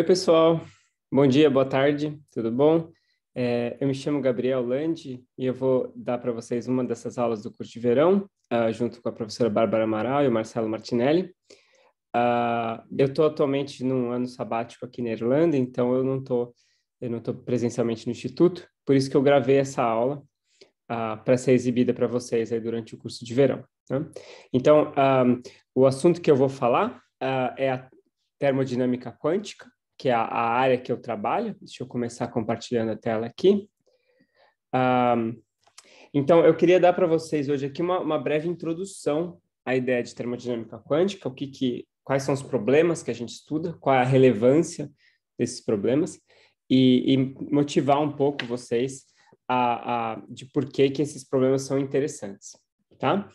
Oi, pessoal. Bom dia, boa tarde, tudo bom? É, eu me chamo Gabriel Landi e eu vou dar para vocês uma dessas aulas do curso de verão, uh, junto com a professora Bárbara Amaral e o Marcelo Martinelli. Uh, eu estou atualmente num ano sabático aqui na Irlanda, então eu não estou eu não tô presencialmente no instituto, por isso que eu gravei essa aula uh, ah, para ser exibida para vocês aí durante o curso de verão. Né? Então, o assunto que eu vou falar é a termodinâmica quântica, que é a, a área que eu trabalho. Deixa eu começar compartilhando a tela aqui. Um, então, eu queria dar para vocês hoje aqui uma, uma, breve introdução à ideia de termodinâmica quântica, o que, que, quais são os problemas que a gente estuda, qual é a relevância desses problemas, e, e motivar um pouco vocês a, a, de por que, que esses problemas são interessantes, tá?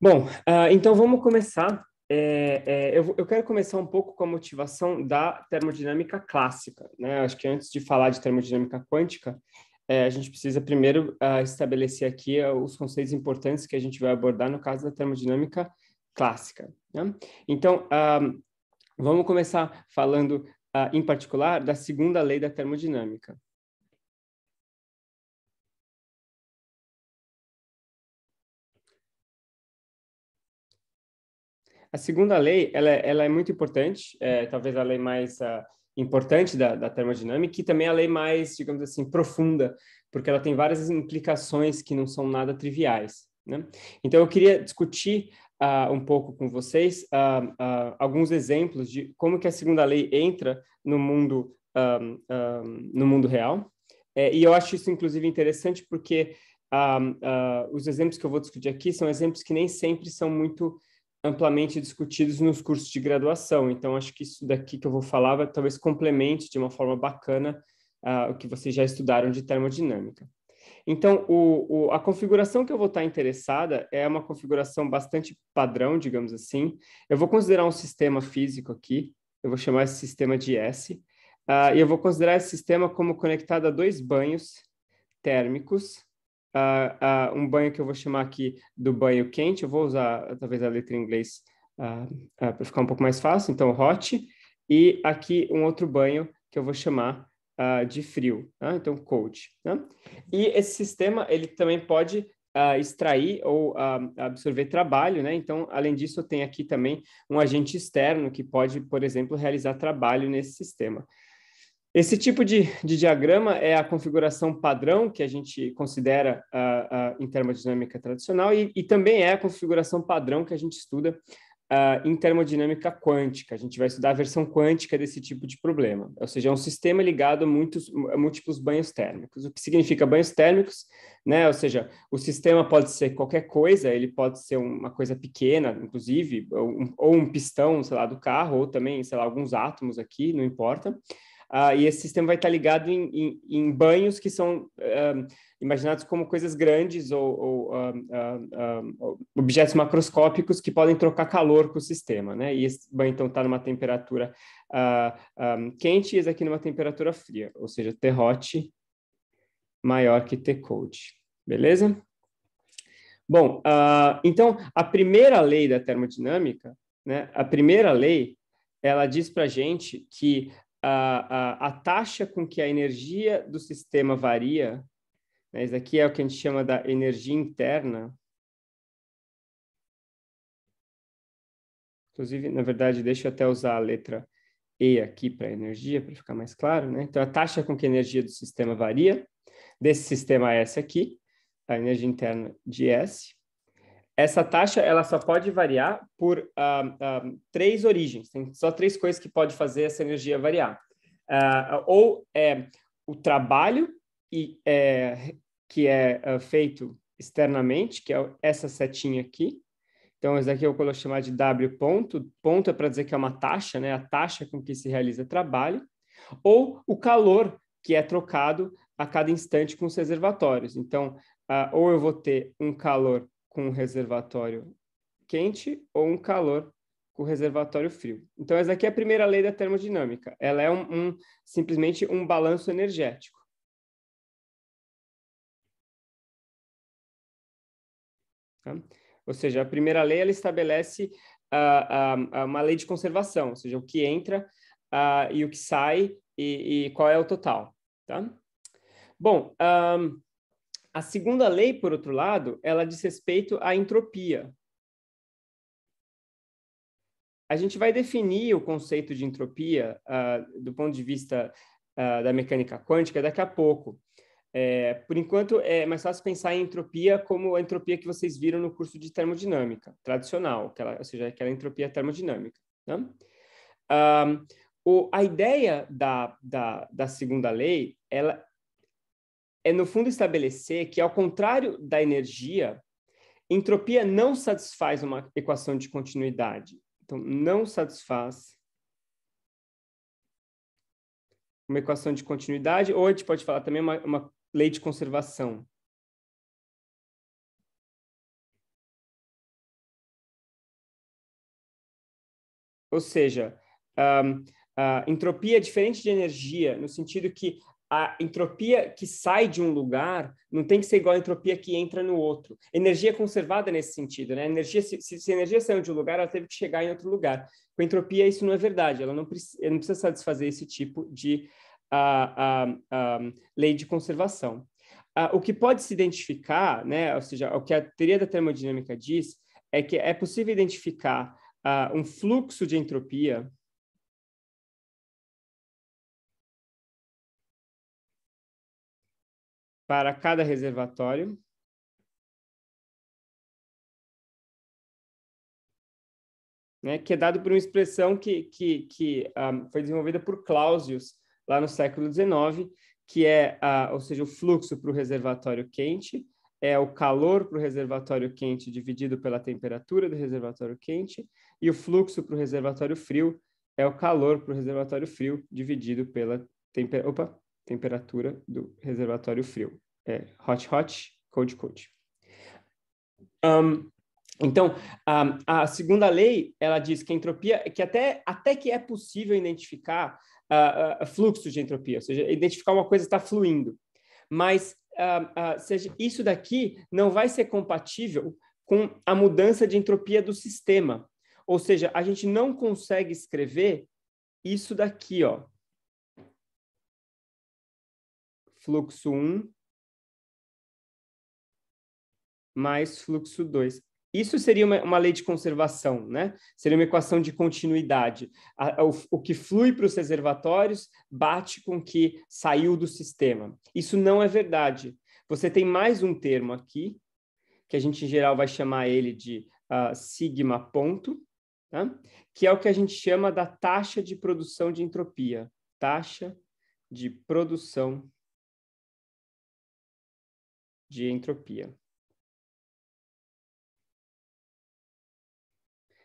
Bom, uh, então vamos começar é, é, eu, eu, quero começar um pouco com a motivação da termodinâmica clássica. Né? Acho que antes de falar de termodinâmica quântica, é, a gente precisa primeiro uh, estabelecer aqui uh, os conceitos importantes que a gente vai abordar no caso da termodinâmica clássica. Né? Então, uh, vamos começar falando, em particular, da segunda lei da termodinâmica. A segunda lei, ela, ela é muito importante, é, talvez a lei mais ah, importante da, da termodinâmica e também a lei mais, digamos assim, profunda, porque ela tem várias implicações que não são nada triviais. Né? Então, eu queria discutir uh, um pouco com vocês uh, alguns exemplos de como que a segunda lei entra no mundo, um, um, no mundo real. É, e eu acho isso, inclusive, interessante porque os exemplos que eu vou discutir aqui são exemplos que nem sempre são muito amplamente discutidos nos cursos de graduação. Então, acho que isso daqui que eu vou falar vai, talvez complemente de uma forma bacana uh, o que vocês já estudaram de termodinâmica. Então, o, o, a configuração que eu vou estar interessada é uma configuração bastante padrão, digamos assim. Eu vou considerar um sistema físico aqui, eu vou chamar esse sistema de S, uh, e eu vou considerar esse sistema como conectado a dois banhos térmicos uh, uh, um banho que eu vou chamar aqui do banho quente, eu vou usar talvez a letra em inglês ah, ah, para ficar um pouco mais fácil, então hot, e aqui um outro banho que eu vou chamar ah, de frio, né? então cold. Né? E esse sistema ele também pode uh, extrair ou uh, absorver trabalho, né? Então, além disso, eu tenho aqui também um agente externo que pode, por exemplo, realizar trabalho nesse sistema. Esse tipo de, de, diagrama é a configuração padrão que a gente considera uh, uh, em termodinâmica tradicional e, e, também é a configuração padrão que a gente estuda uh, em termodinâmica quântica. A gente vai estudar a versão quântica desse tipo de problema, ou seja, é um sistema ligado a, muitos, a múltiplos banhos térmicos. O que significa banhos térmicos? Né? Ou seja, o sistema pode ser qualquer coisa, ele pode ser uma coisa pequena, inclusive, ou um, ou um pistão, sei lá, do carro, ou também, sei lá, alguns átomos aqui, não importa ah, e esse sistema vai estar ligado em, em, em banhos que são ah, imaginados como coisas grandes ou, ah, ah, ou objetos macroscópicos que podem trocar calor com o sistema, né? E esse banho então está numa temperatura quente e esse aqui numa temperatura fria, ou seja, T hot maior que T cold, beleza? Bom, então a primeira lei da termodinâmica, né? A primeira lei ela diz para gente que a, a, a taxa com que a energia do sistema varia, né? isso aqui é o que a gente chama da energia interna, inclusive, na verdade, deixa eu até usar a letra E aqui para energia, para ficar mais claro, né? Então, a taxa com que a energia do sistema varia, desse sistema S aqui, a energia interna de S, essa taxa ela só pode variar por uh, uh, três origens, tem só três coisas que pode fazer essa energia variar. Uh, ou é o trabalho e, é, que é feito externamente, que é essa setinha aqui. Então, esse daqui eu vou chamar de W ponto. Ponto é para dizer que é uma taxa, né? a taxa com que se realiza trabalho. Ou o calor, que é trocado a cada instante com os reservatórios. Então, ou eu vou ter um calor com um reservatório quente ou um calor com um reservatório frio. Então, essa aqui é a primeira lei da termodinâmica. Ela é um, um simplesmente um balanço energético. Tá? Ou seja, a primeira lei ela estabelece uh, uh, uma lei de conservação, ou seja, o que entra uh, e o que sai e, e, qual é o total. Tá? Bom, um, a segunda lei, por outro lado, ela diz respeito à entropia. A gente vai definir o conceito de entropia uh, do ponto de vista uh, da mecânica quântica daqui a pouco. É, por enquanto, é mais fácil pensar em entropia como a entropia que vocês viram no curso de termodinâmica tradicional, aquela, ou seja, aquela entropia termodinâmica. Né? Ah, o, a ideia da, da, da, segunda lei, ela é, no fundo, estabelecer que, ao contrário da energia, entropia não satisfaz uma equação de continuidade. Então, não satisfaz uma equação de continuidade, ou a gente pode falar também uma, uma lei de conservação. Ou seja, um, a entropia é diferente de energia, no sentido que a entropia que sai de um lugar não tem que ser igual à entropia que entra no outro. Energia conservada nesse sentido, né? Energia, se, se a energia saiu de um lugar, ela teve que chegar em outro lugar. Com entropia, isso não é verdade. Ela não, ela não precisa satisfazer esse tipo de uh, uh, uh, lei de conservação. Ah, o que pode se identificar, né? Ou seja, o que a teoria da termodinâmica diz é que é possível identificar ah, um fluxo de entropia para cada reservatório. Né, que é dado por uma expressão que, que, que um, ah, foi desenvolvida por Clausius lá no século XIX, que é, uh, ou seja, o fluxo para o reservatório quente, é o calor para o reservatório quente dividido pela temperatura do reservatório quente, e o fluxo para o reservatório frio é o calor para o reservatório frio dividido pela temperatura. Opa, temperatura do reservatório frio. É hot, hot, cold, cold. Um, então, a, a, segunda lei, ela diz que a entropia, que até, até que é possível identificar uh, ah, uh, ah, fluxo de entropia, ou seja, identificar uma coisa está fluindo. Mas uh, seja, isso daqui não vai ser compatível com a mudança de entropia do sistema. Ou seja, a gente não consegue escrever isso daqui, ó. fluxo 1 mais fluxo 2. Isso seria uma, uma, lei de conservação, né? Seria uma equação de continuidade. A, o, o, que flui para os reservatórios bate com o que saiu do sistema. Isso não é verdade. Você tem mais um termo aqui, que a gente em geral vai chamar ele de uh, sigma ponto, né? que é o que a gente chama da taxa de produção de entropia. Taxa de produção de entropia.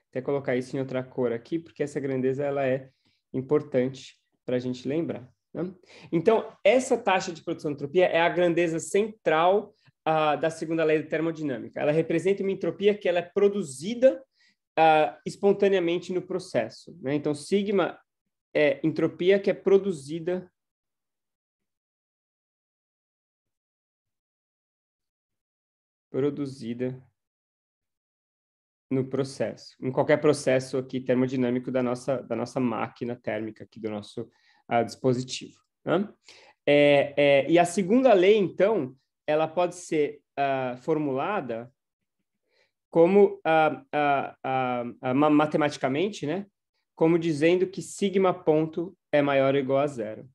Até colocar isso em outra cor aqui, porque essa grandeza ela é importante para a gente lembrar. Né? Então, essa taxa de produção de entropia é a grandeza central uh, da segunda lei da termodinâmica. Ela representa uma entropia que ela é produzida uh, espontaneamente no processo. Né? Então, sigma é entropia que é produzida produzida no processo, em qualquer processo aqui termodinâmico da nossa, da nossa máquina térmica aqui, do nosso ah, dispositivo. Né? É, é, e a segunda lei, então, ela pode ser ah, formulada como ah, matematicamente, né? Como dizendo que sigma ponto é maior ou igual a zero.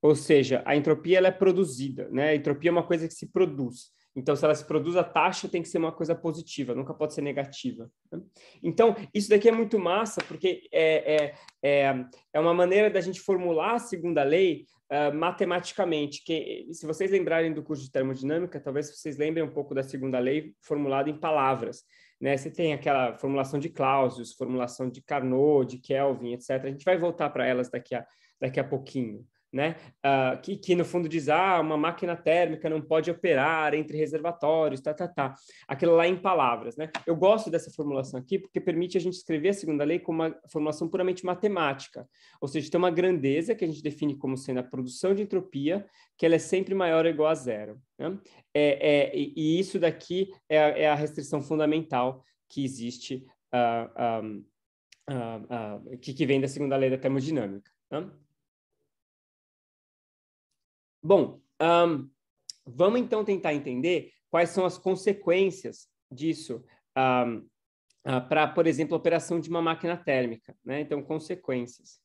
Ou seja, a entropia ela é produzida, né? A entropia é uma coisa que se produz. Então, se ela se produz a taxa, tem que ser uma coisa positiva, nunca pode ser negativa. Né? Então, isso daqui é muito massa, porque é, é, é, é uma maneira da gente formular a segunda lei uh, matematicamente. Que, se vocês lembrarem do curso de termodinâmica, talvez vocês lembrem um pouco da segunda lei formulada em palavras. Né? Você tem aquela formulação de Clausius, formulação de Carnot, de Kelvin, etc. A gente vai voltar para elas daqui a, daqui a pouquinho né? Uh, que, que no fundo diz, ah, uma máquina térmica não pode operar entre reservatórios, tá, tá, tá. Aquilo lá em palavras, né? Eu gosto dessa formulação aqui porque permite a gente escrever a segunda lei com uma formulação puramente matemática, ou seja, tem uma grandeza que a gente define como sendo a produção de entropia, que ela é sempre maior ou igual a zero. Né? É, é, e isso daqui é a, é a restrição fundamental que existe, uh, uh, que, que vem da segunda lei da termodinâmica. Né? Bom, um, vamos então tentar entender quais são as consequências disso um, uh, ah, para, por exemplo, a operação de uma máquina térmica. Né? Então, consequências.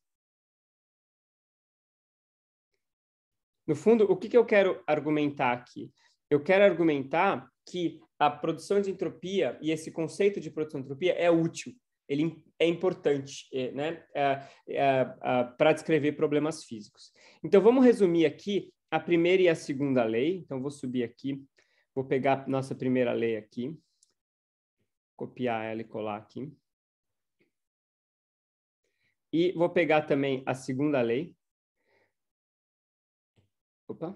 No fundo, o que, que eu quero argumentar aqui? Eu quero argumentar que a produção de entropia e esse conceito de produção de entropia é útil, ele é importante é, né? é, é, é, para descrever problemas físicos. Então, vamos resumir aqui a primeira e a segunda lei. Então, vou subir aqui, vou pegar nossa primeira lei aqui, copiar ela e colar aqui. E vou pegar também a segunda lei. Opa.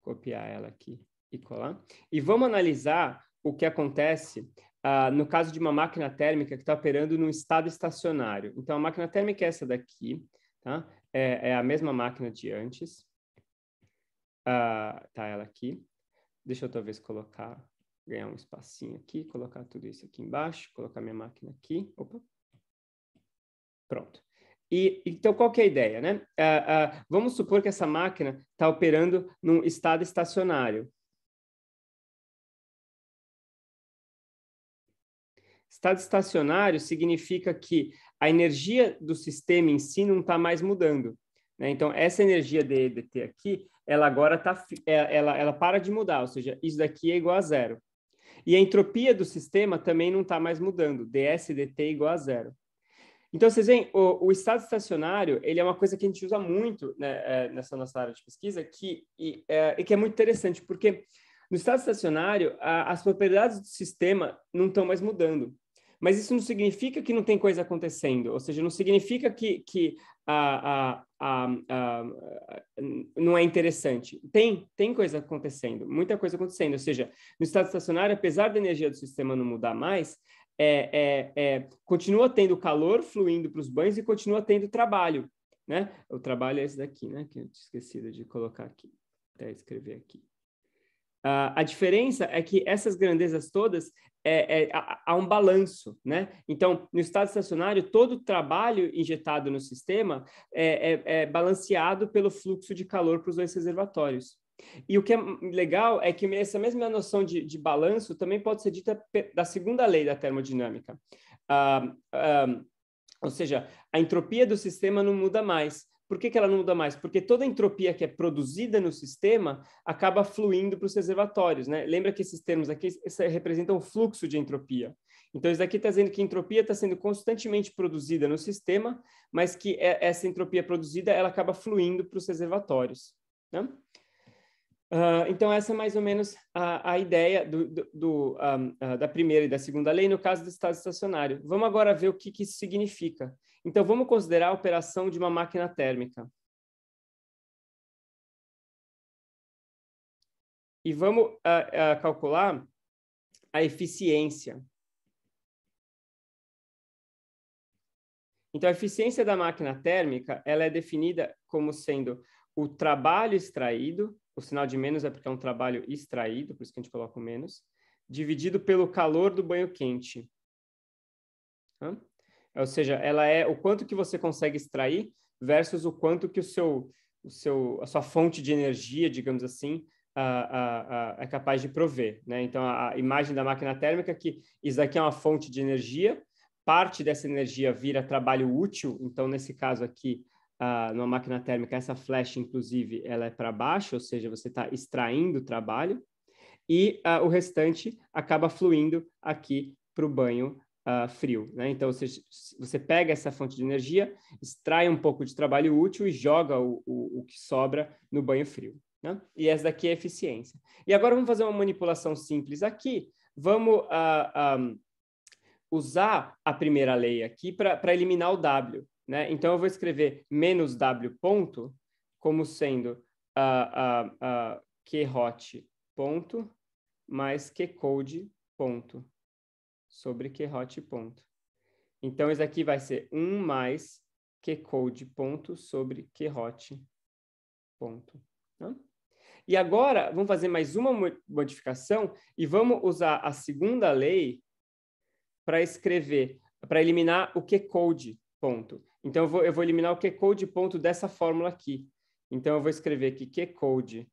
Copiar ela aqui e colar. E vamos analisar o que acontece ah, no caso de uma máquina térmica que está operando num estado estacionário. Então, a máquina térmica é essa daqui. Tá? é, é a mesma máquina de antes. Uh, tá ela aqui. Deixa eu talvez colocar, ganhar um espacinho aqui, colocar tudo isso aqui embaixo, colocar minha máquina aqui. Opa. Pronto. E, então, qual que é a ideia, né? Uh, uh, vamos supor que essa máquina está operando num estado estacionário. Estado estacionário significa que a energia do sistema em si não está mais mudando. Né? Então, essa energia de EDT aqui, ela agora tá, é, ela, ela para de mudar, ou seja, isso daqui é igual a zero. E a entropia do sistema também não está mais mudando, ds dt é igual a zero. Então, vocês veem, o, o, estado estacionário, ele é uma coisa que a gente usa muito né, é, nessa nossa área de pesquisa, que, e, é, e que é muito interessante, porque no estado estacionário, a, as propriedades do sistema não estão mais mudando. Mas isso não significa que não tem coisa acontecendo, ou seja, não significa que, que não é interessante. Tem, tem coisa acontecendo, muita coisa acontecendo. Ou seja, no estado estacionário, apesar da energia do sistema não mudar mais, é, é, é, continua tendo calor fluindo para os banhos e continua tendo trabalho. Né? O trabalho é esse daqui, né? que eu tinha esquecido de colocar aqui, até escrever aqui. Uh, a diferença é que essas grandezas todas é, é, há um balanço, né? Então, no estado estacionário, todo o trabalho injetado no sistema é, é, é balanceado pelo fluxo de calor para os dois reservatórios. E o que é legal é que essa mesma noção de, de balanço também pode ser dita da segunda lei da termodinâmica. Uh, uh, ou seja, a entropia do sistema não muda mais, por que, que ela não muda mais? Porque toda a entropia que é produzida no sistema acaba fluindo para os reservatórios, né? Lembra que esses termos aqui representam o fluxo de entropia. Então, isso daqui está dizendo que entropia está sendo constantemente produzida no sistema, mas que é, essa entropia produzida ela acaba fluindo para os reservatórios. Né? Uh, então, essa é mais ou menos a, a ideia do, do, do, um, uh, ah, ah, da primeira e da segunda lei no caso do estado estacionário. Vamos agora ver o que, que isso significa. Então, vamos considerar a operação de uma máquina térmica. E vamos uh, uh, calcular a eficiência. Então, a eficiência da máquina térmica ela é definida como sendo o trabalho extraído, o sinal de menos é porque é um trabalho extraído, por isso que a gente coloca o menos, dividido pelo calor do banho quente. Hã? Ou seja, ela é o quanto que você consegue extrair versus o quanto que o seu, o seu, a sua fonte de energia, digamos assim, é capaz de prover. Né? Então, a, imagem da máquina térmica é que isso daqui é uma fonte de energia, parte dessa energia vira trabalho útil. Então, nesse caso aqui, uh, numa máquina térmica, essa flecha, inclusive, ela é para baixo, ou seja, você está extraindo trabalho, e uh, o restante acaba fluindo aqui para o banho uh, frio. Né? Então, você, você pega essa fonte de energia, extrai um pouco de trabalho útil e joga o, o, o que sobra no banho frio. Né? E essa daqui é eficiência. E agora vamos fazer uma manipulação simples aqui. Vamos uh, ah, um, ah, usar a primeira lei aqui para eliminar o W. Né? Então, eu vou escrever menos W ponto como sendo uh, uh, uh, que hot ponto mais que code ponto sobre hot ponto. Então, isso aqui vai ser 1 mais que code ponto sobre hot ponto. Né? E agora, vamos fazer mais uma modificação e vamos usar a segunda lei para escrever, para eliminar o que code ponto. Então, eu vou, eu vou eliminar o que code ponto dessa fórmula aqui. Então, eu vou escrever aqui que code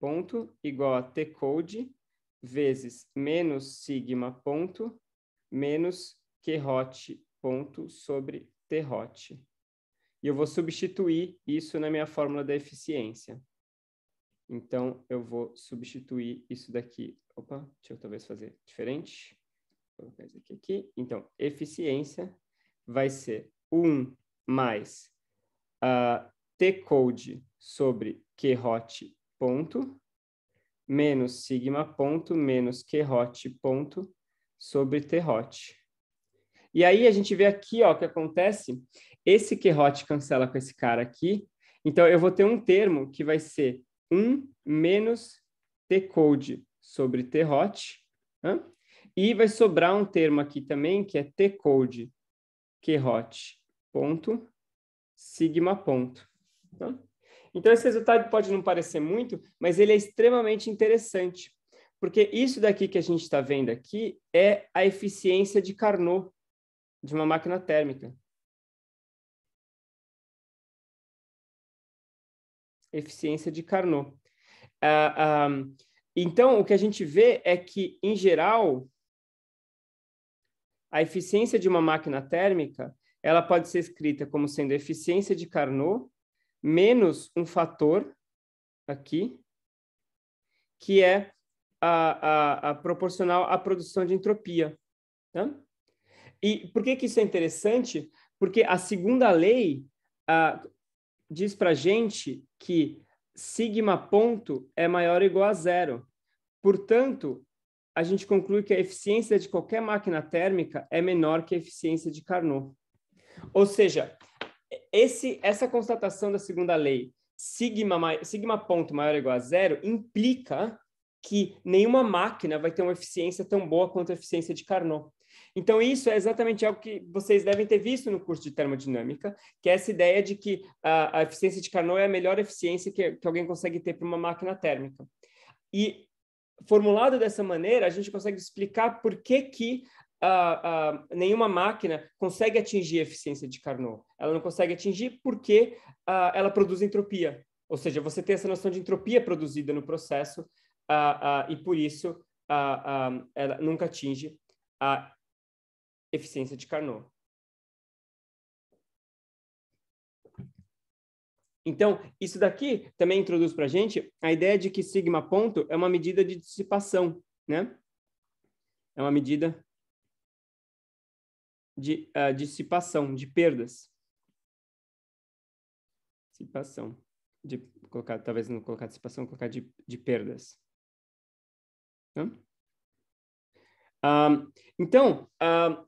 ponto igual a T-code vezes menos sigma ponto menos hot ponto sobre t hot E eu vou substituir isso na minha fórmula da eficiência. Então, eu vou substituir isso daqui. Opa, deixa eu talvez fazer diferente. Vou colocar isso aqui, aqui. Então, eficiência vai ser 1 mais uh, ah, T-code sobre Q-hot ponto menos sigma ponto menos hot ponto sobre hot. E aí a gente vê aqui ó, o que acontece. Esse hot cancela com esse cara aqui. Então, eu vou ter um termo que vai ser 1 menos t cold sobre terrote. Né? E vai sobrar um termo aqui também, que é t tcode hot ponto sigma ponto. Então, esse resultado pode não parecer muito, mas ele é extremamente interessante, porque isso daqui que a gente está vendo aqui é a eficiência de Carnot de uma máquina térmica. Eficiência de Carnot. Ah, ah, então, o que a gente vê é que, em geral, a eficiência de uma máquina térmica ela pode ser escrita como sendo eficiência de Carnot menos um fator aqui, que é a, a, a proporcional à produção de entropia. Tá? E por que, que isso é interessante? Porque a segunda lei a, diz para a gente que sigma ponto é maior ou igual a zero. Portanto, a gente conclui que a eficiência de qualquer máquina térmica é menor que a eficiência de Carnot. Ou seja, esse, essa constatação da segunda lei, sigma, sigma ponto maior ou igual a zero, implica que nenhuma máquina vai ter uma eficiência tão boa quanto a eficiência de Carnot. Então, isso é exatamente algo que vocês devem ter visto no curso de termodinâmica, que é essa ideia de que a, a eficiência de Carnot é a melhor eficiência que, que alguém consegue ter para uma máquina térmica. E formulado dessa maneira, a gente consegue explicar por que, que uh, uh, nenhuma máquina consegue atingir a eficiência de Carnot. Ela não consegue atingir porque uh, ela produz entropia. Ou seja, você tem essa noção de entropia produzida no processo e, por isso, ela nunca atinge a eficiência de Carnot. Então, isso daqui também introduz para a gente a ideia de que sigma ponto é uma medida de dissipação, né? É uma medida de uh, dissipação, de perdas. Dissipação. De colocar, talvez não colocar dissipação, colocar de, de perdas. Ah, então, uh,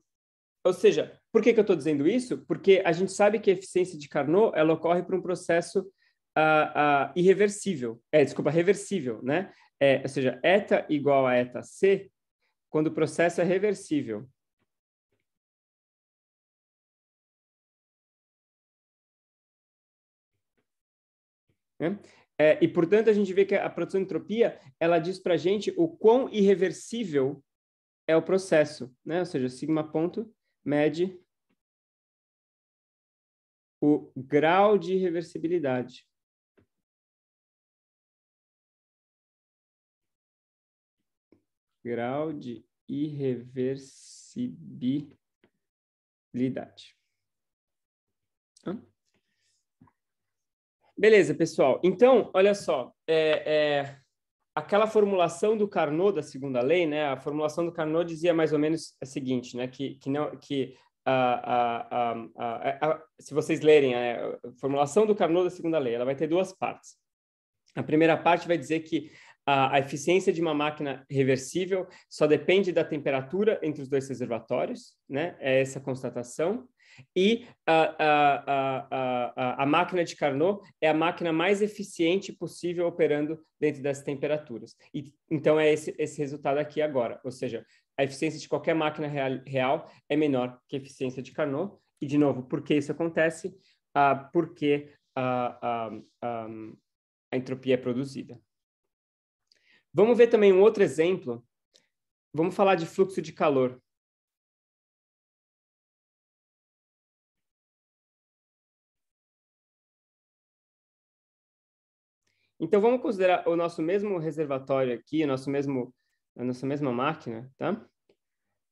ou seja, por que, que eu estou dizendo isso? Porque a gente sabe que a eficiência de Carnot ela ocorre por um processo uh, irreversível, é, desculpa, reversível, né? É, ou seja, eta igual a eta c quando o processo é reversível. Né? É, e, portanto, a gente vê que a produção de entropia, ela diz para a gente o quão irreversível é o processo, né? Ou seja, sigma ponto mede o grau de irreversibilidade. Grau de irreversibilidade. Hã? Beleza, pessoal. Então, olha só, é, é, aquela formulação do Carnot da segunda lei, né? A formulação do Carnot dizia mais ou menos a seguinte, né? Que, que não que a, a, a, se vocês lerem né, a formulação do Carnot da segunda lei, ela vai ter duas partes. A primeira parte vai dizer que a, a eficiência de uma máquina reversível só depende da temperatura entre os dois reservatórios, né? É essa constatação. E a, a, a, a, máquina de Carnot é a máquina mais eficiente possível operando dentro dessas temperaturas. E, então, é esse, esse resultado aqui agora. Ou seja, a eficiência de qualquer máquina real, real é menor que a eficiência de Carnot. E, de novo, por que isso acontece? Ah, porque ah, ah, a entropia é produzida. Vamos ver também um outro exemplo. Vamos falar de fluxo de calor. Então vamos considerar o nosso mesmo reservatório aqui, o nosso mesmo, a nossa mesma máquina, tá?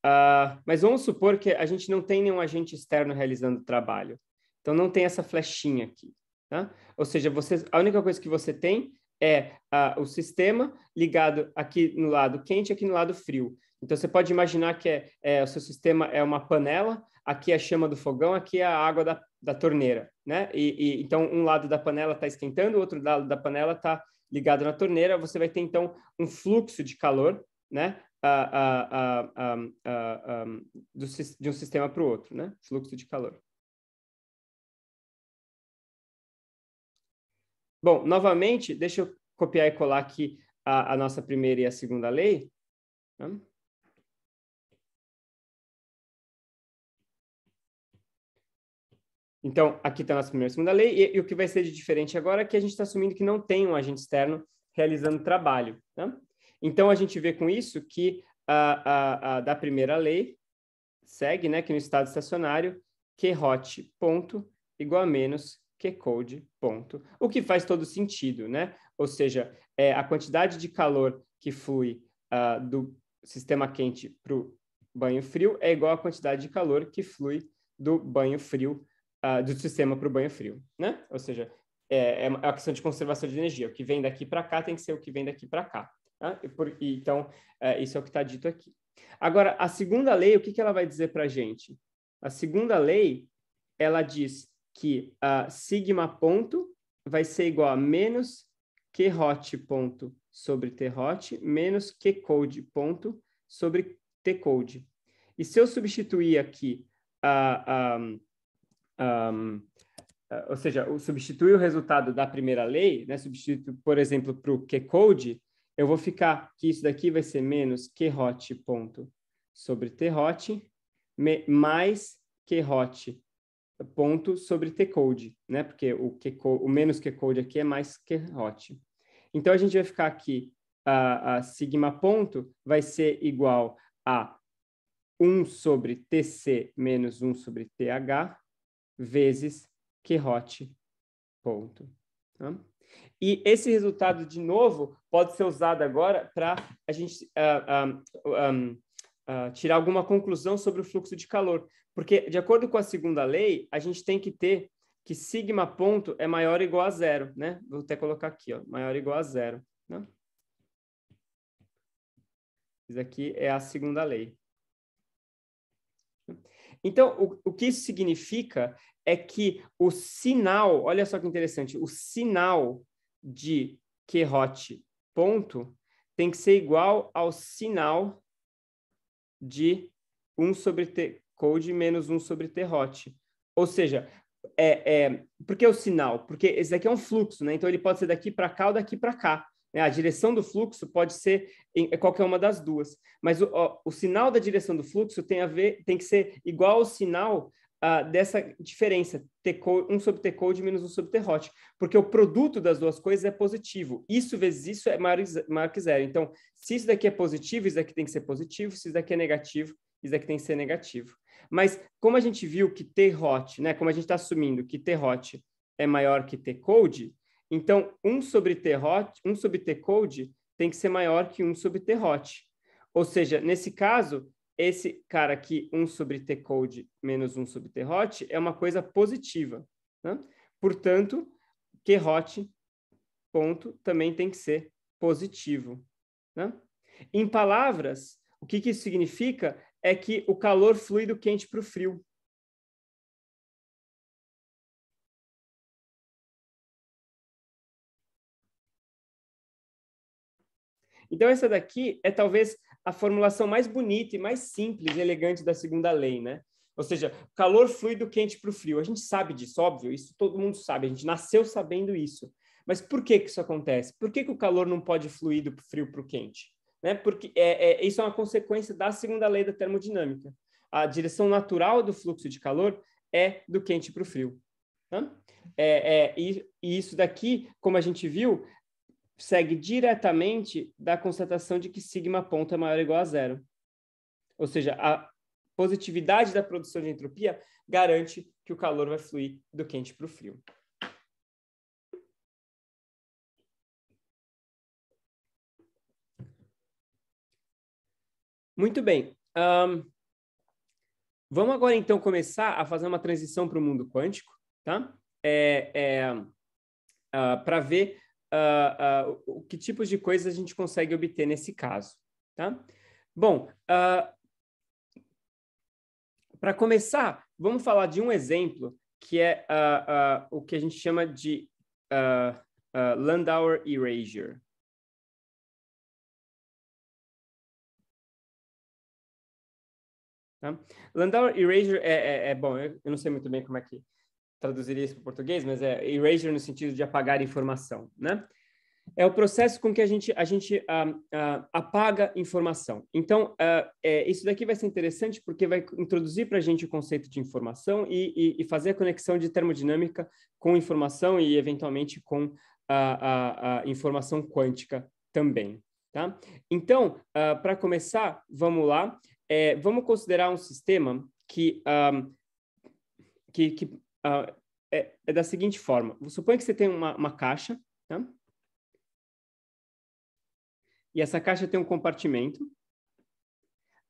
Uh, mas vamos supor que a gente não tem nenhum agente externo realizando o trabalho. Então não tem essa flechinha aqui, tá? Ou seja, você, a única coisa que você tem é uh, o sistema ligado aqui no lado quente e aqui no lado frio. Então, você pode imaginar que é, é, o seu sistema é uma panela, aqui é a chama do fogão, aqui é a água da, da torneira, né? E, e, então, um lado da panela está esquentando, o outro lado da panela está ligado na torneira. Você vai ter, então, um fluxo de calor, né? Uh, uh, do, de um sistema para o outro, né? Fluxo de calor. Bom, novamente, deixa eu copiar e colar aqui a, a nossa primeira e a segunda lei. Hum? Então, aqui está a nossa primeira e segunda lei, e, e, o que vai ser de diferente agora é que a gente está assumindo que não tem um agente externo realizando trabalho. Né? Então, a gente vê com isso que a, a, a, da primeira lei segue né, que no estado estacionário, que é hot ponto igual a menos Q-Code, ponto. O que faz todo sentido, né? Ou seja, é, a quantidade de calor que flui uh, do sistema quente para o banho frio é igual à quantidade de calor que flui do banho frio, uh, do sistema para o banho frio, né? Ou seja, é, é, é uma questão de conservação de energia. O que vem daqui para cá tem que ser o que vem daqui para cá. Tá? E por, e, então, é, isso é o que está dito aqui. Agora, a segunda lei, o que, que ela vai dizer para a gente? A segunda lei, ela diz que a sigma ponto vai ser igual a menos q hot ponto sobre t hot menos q code ponto sobre t code. E se eu substituir aqui, a a ou seja, substituir o resultado da primeira lei, né, substituir, por exemplo, para o q code, eu vou ficar que isso daqui vai ser menos q hot ponto sobre t hot mais q hot ponto sobre T-code, né? Porque o, o menos Q-code aqui é mais Q-hot. Então, a gente vai ficar aqui, a, a sigma ponto vai ser igual a 1 sobre TC menos 1 sobre TH vezes Q-hot, ponto. Tá? E esse resultado, de novo, pode ser usado agora para a gente uh, um, um, uh, tirar alguma conclusão sobre o fluxo de calor, porque de acordo com a segunda lei, a gente tem que ter que sigma ponto é maior ou igual a zero, né? Vou até colocar aqui, ó, maior ou igual a zero, né? Isso aqui é a segunda lei. Então, o, o que isso significa é que o sinal, olha só que interessante, o sinal de hot ponto tem que ser igual ao sinal de 1 sobre T code menos 1 sobre T hot. Ou seja, é, é, por que o sinal? Porque esse daqui é um fluxo, né? Então ele pode ser daqui para cá ou daqui para cá. Né? A direção do fluxo pode ser em, é qualquer uma das duas. Mas o, o, sinal da direção do fluxo tem a ver, tem que ser igual ao sinal uh, dessa diferença, um sobre T-code menos um sobre T-hot, porque o produto das duas coisas é positivo. Isso vezes isso é maior, maior que zero. Então, se isso daqui é positivo, isso daqui tem que ser positivo, se isso daqui é negativo, isso daqui tem que ser negativo. Mas como a gente viu que T-hot, né, como a gente está assumindo que T-hot é maior que T-code, então 1 sobre T-hot, um sobre T-code tem que ser maior que 1 sobre T-hot. Ou seja, nesse caso, esse cara aqui, 1 sobre t code menos 1 sobre t hot, é uma coisa positiva. Né? Portanto, q hot ponto também tem que ser positivo. Né? Em palavras, o que, que isso significa é que o calor flui do quente para o frio. Então, essa daqui é talvez a formulação mais bonita e mais simples e elegante da segunda lei, né? Ou seja, calor flui do quente para o frio. A gente sabe disso, óbvio, isso todo mundo sabe, a gente nasceu sabendo isso. Mas por que, que isso acontece? Por que, que o calor não pode fluir do frio para o quente? Né? Porque é, é, isso é uma consequência da segunda lei da termodinâmica. A direção natural do fluxo de calor é do quente para o frio. Né? É, é, e, e, isso daqui, como a gente viu, segue diretamente da constatação de que sigma ponto é maior ou igual a zero. Ou seja, a positividade da produção de entropia garante que o calor vai fluir do quente para o frio. Muito bem. Um, vamos agora, então, começar a fazer uma transição para o mundo quântico, tá? É, é, uh, ah, para ver uh, uh, que tipos de coisas a gente consegue obter nesse caso, tá? Bom, uh, ah, para começar, vamos falar de um exemplo que é o que a gente chama de Landauer Erasure, Tá? Landauer Erasure é, é, é bom, eu, eu, não sei muito bem como é que traduziria isso para o português, mas é erasure no sentido de apagar informação, né? É o processo com que a gente, a gente uh, uh, apaga informação. Então, uh, é, isso daqui vai ser interessante porque vai introduzir para a gente o conceito de informação e, e, e, fazer a conexão de termodinâmica com informação e, eventualmente, com a, a, a informação quântica também. Tá? Então, para começar, vamos lá. É, vamos considerar um sistema que, que, que uh, é, é, da seguinte forma. Suponha que você tem uma, uma caixa, tá? e essa caixa tem um compartimento,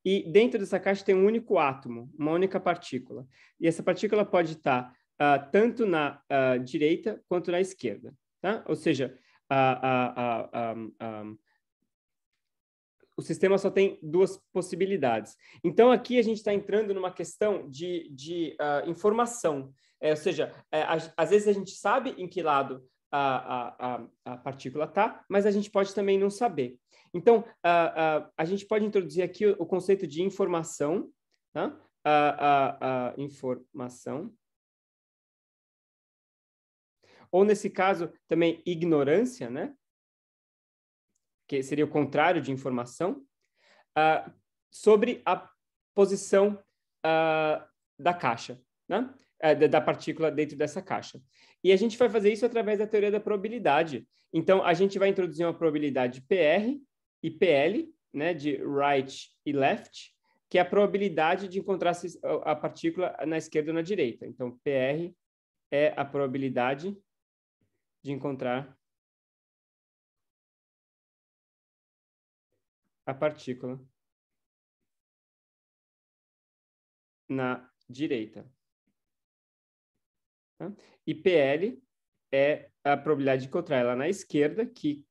e dentro dessa caixa tem um único átomo, uma única partícula. E essa partícula pode estar uh, tanto na uh, direita quanto na esquerda. Tá? Ou seja, uh, um, o sistema só tem duas possibilidades. Então, aqui a gente está entrando numa questão de, de uh, informação. É, ou seja, é, a, às vezes a gente sabe em que lado a, a, a partícula está, mas a gente pode também não saber. Então, uh, uh, a gente pode introduzir aqui o, o conceito de informação. Tá? Uh, informação. Ou, nesse caso, também ignorância, né? que seria o contrário de informação, uh, sobre a posição uh, da caixa, né? É, da partícula dentro dessa caixa. E a gente vai fazer isso através da teoria da probabilidade. Então, a gente vai introduzir uma probabilidade PR e PL, né, de right e left, que é a probabilidade de encontrar a partícula na esquerda ou na direita. Então, PR é a probabilidade de encontrar a partícula na direita. Tá? E PL é a probabilidade de encontrar ela na esquerda, que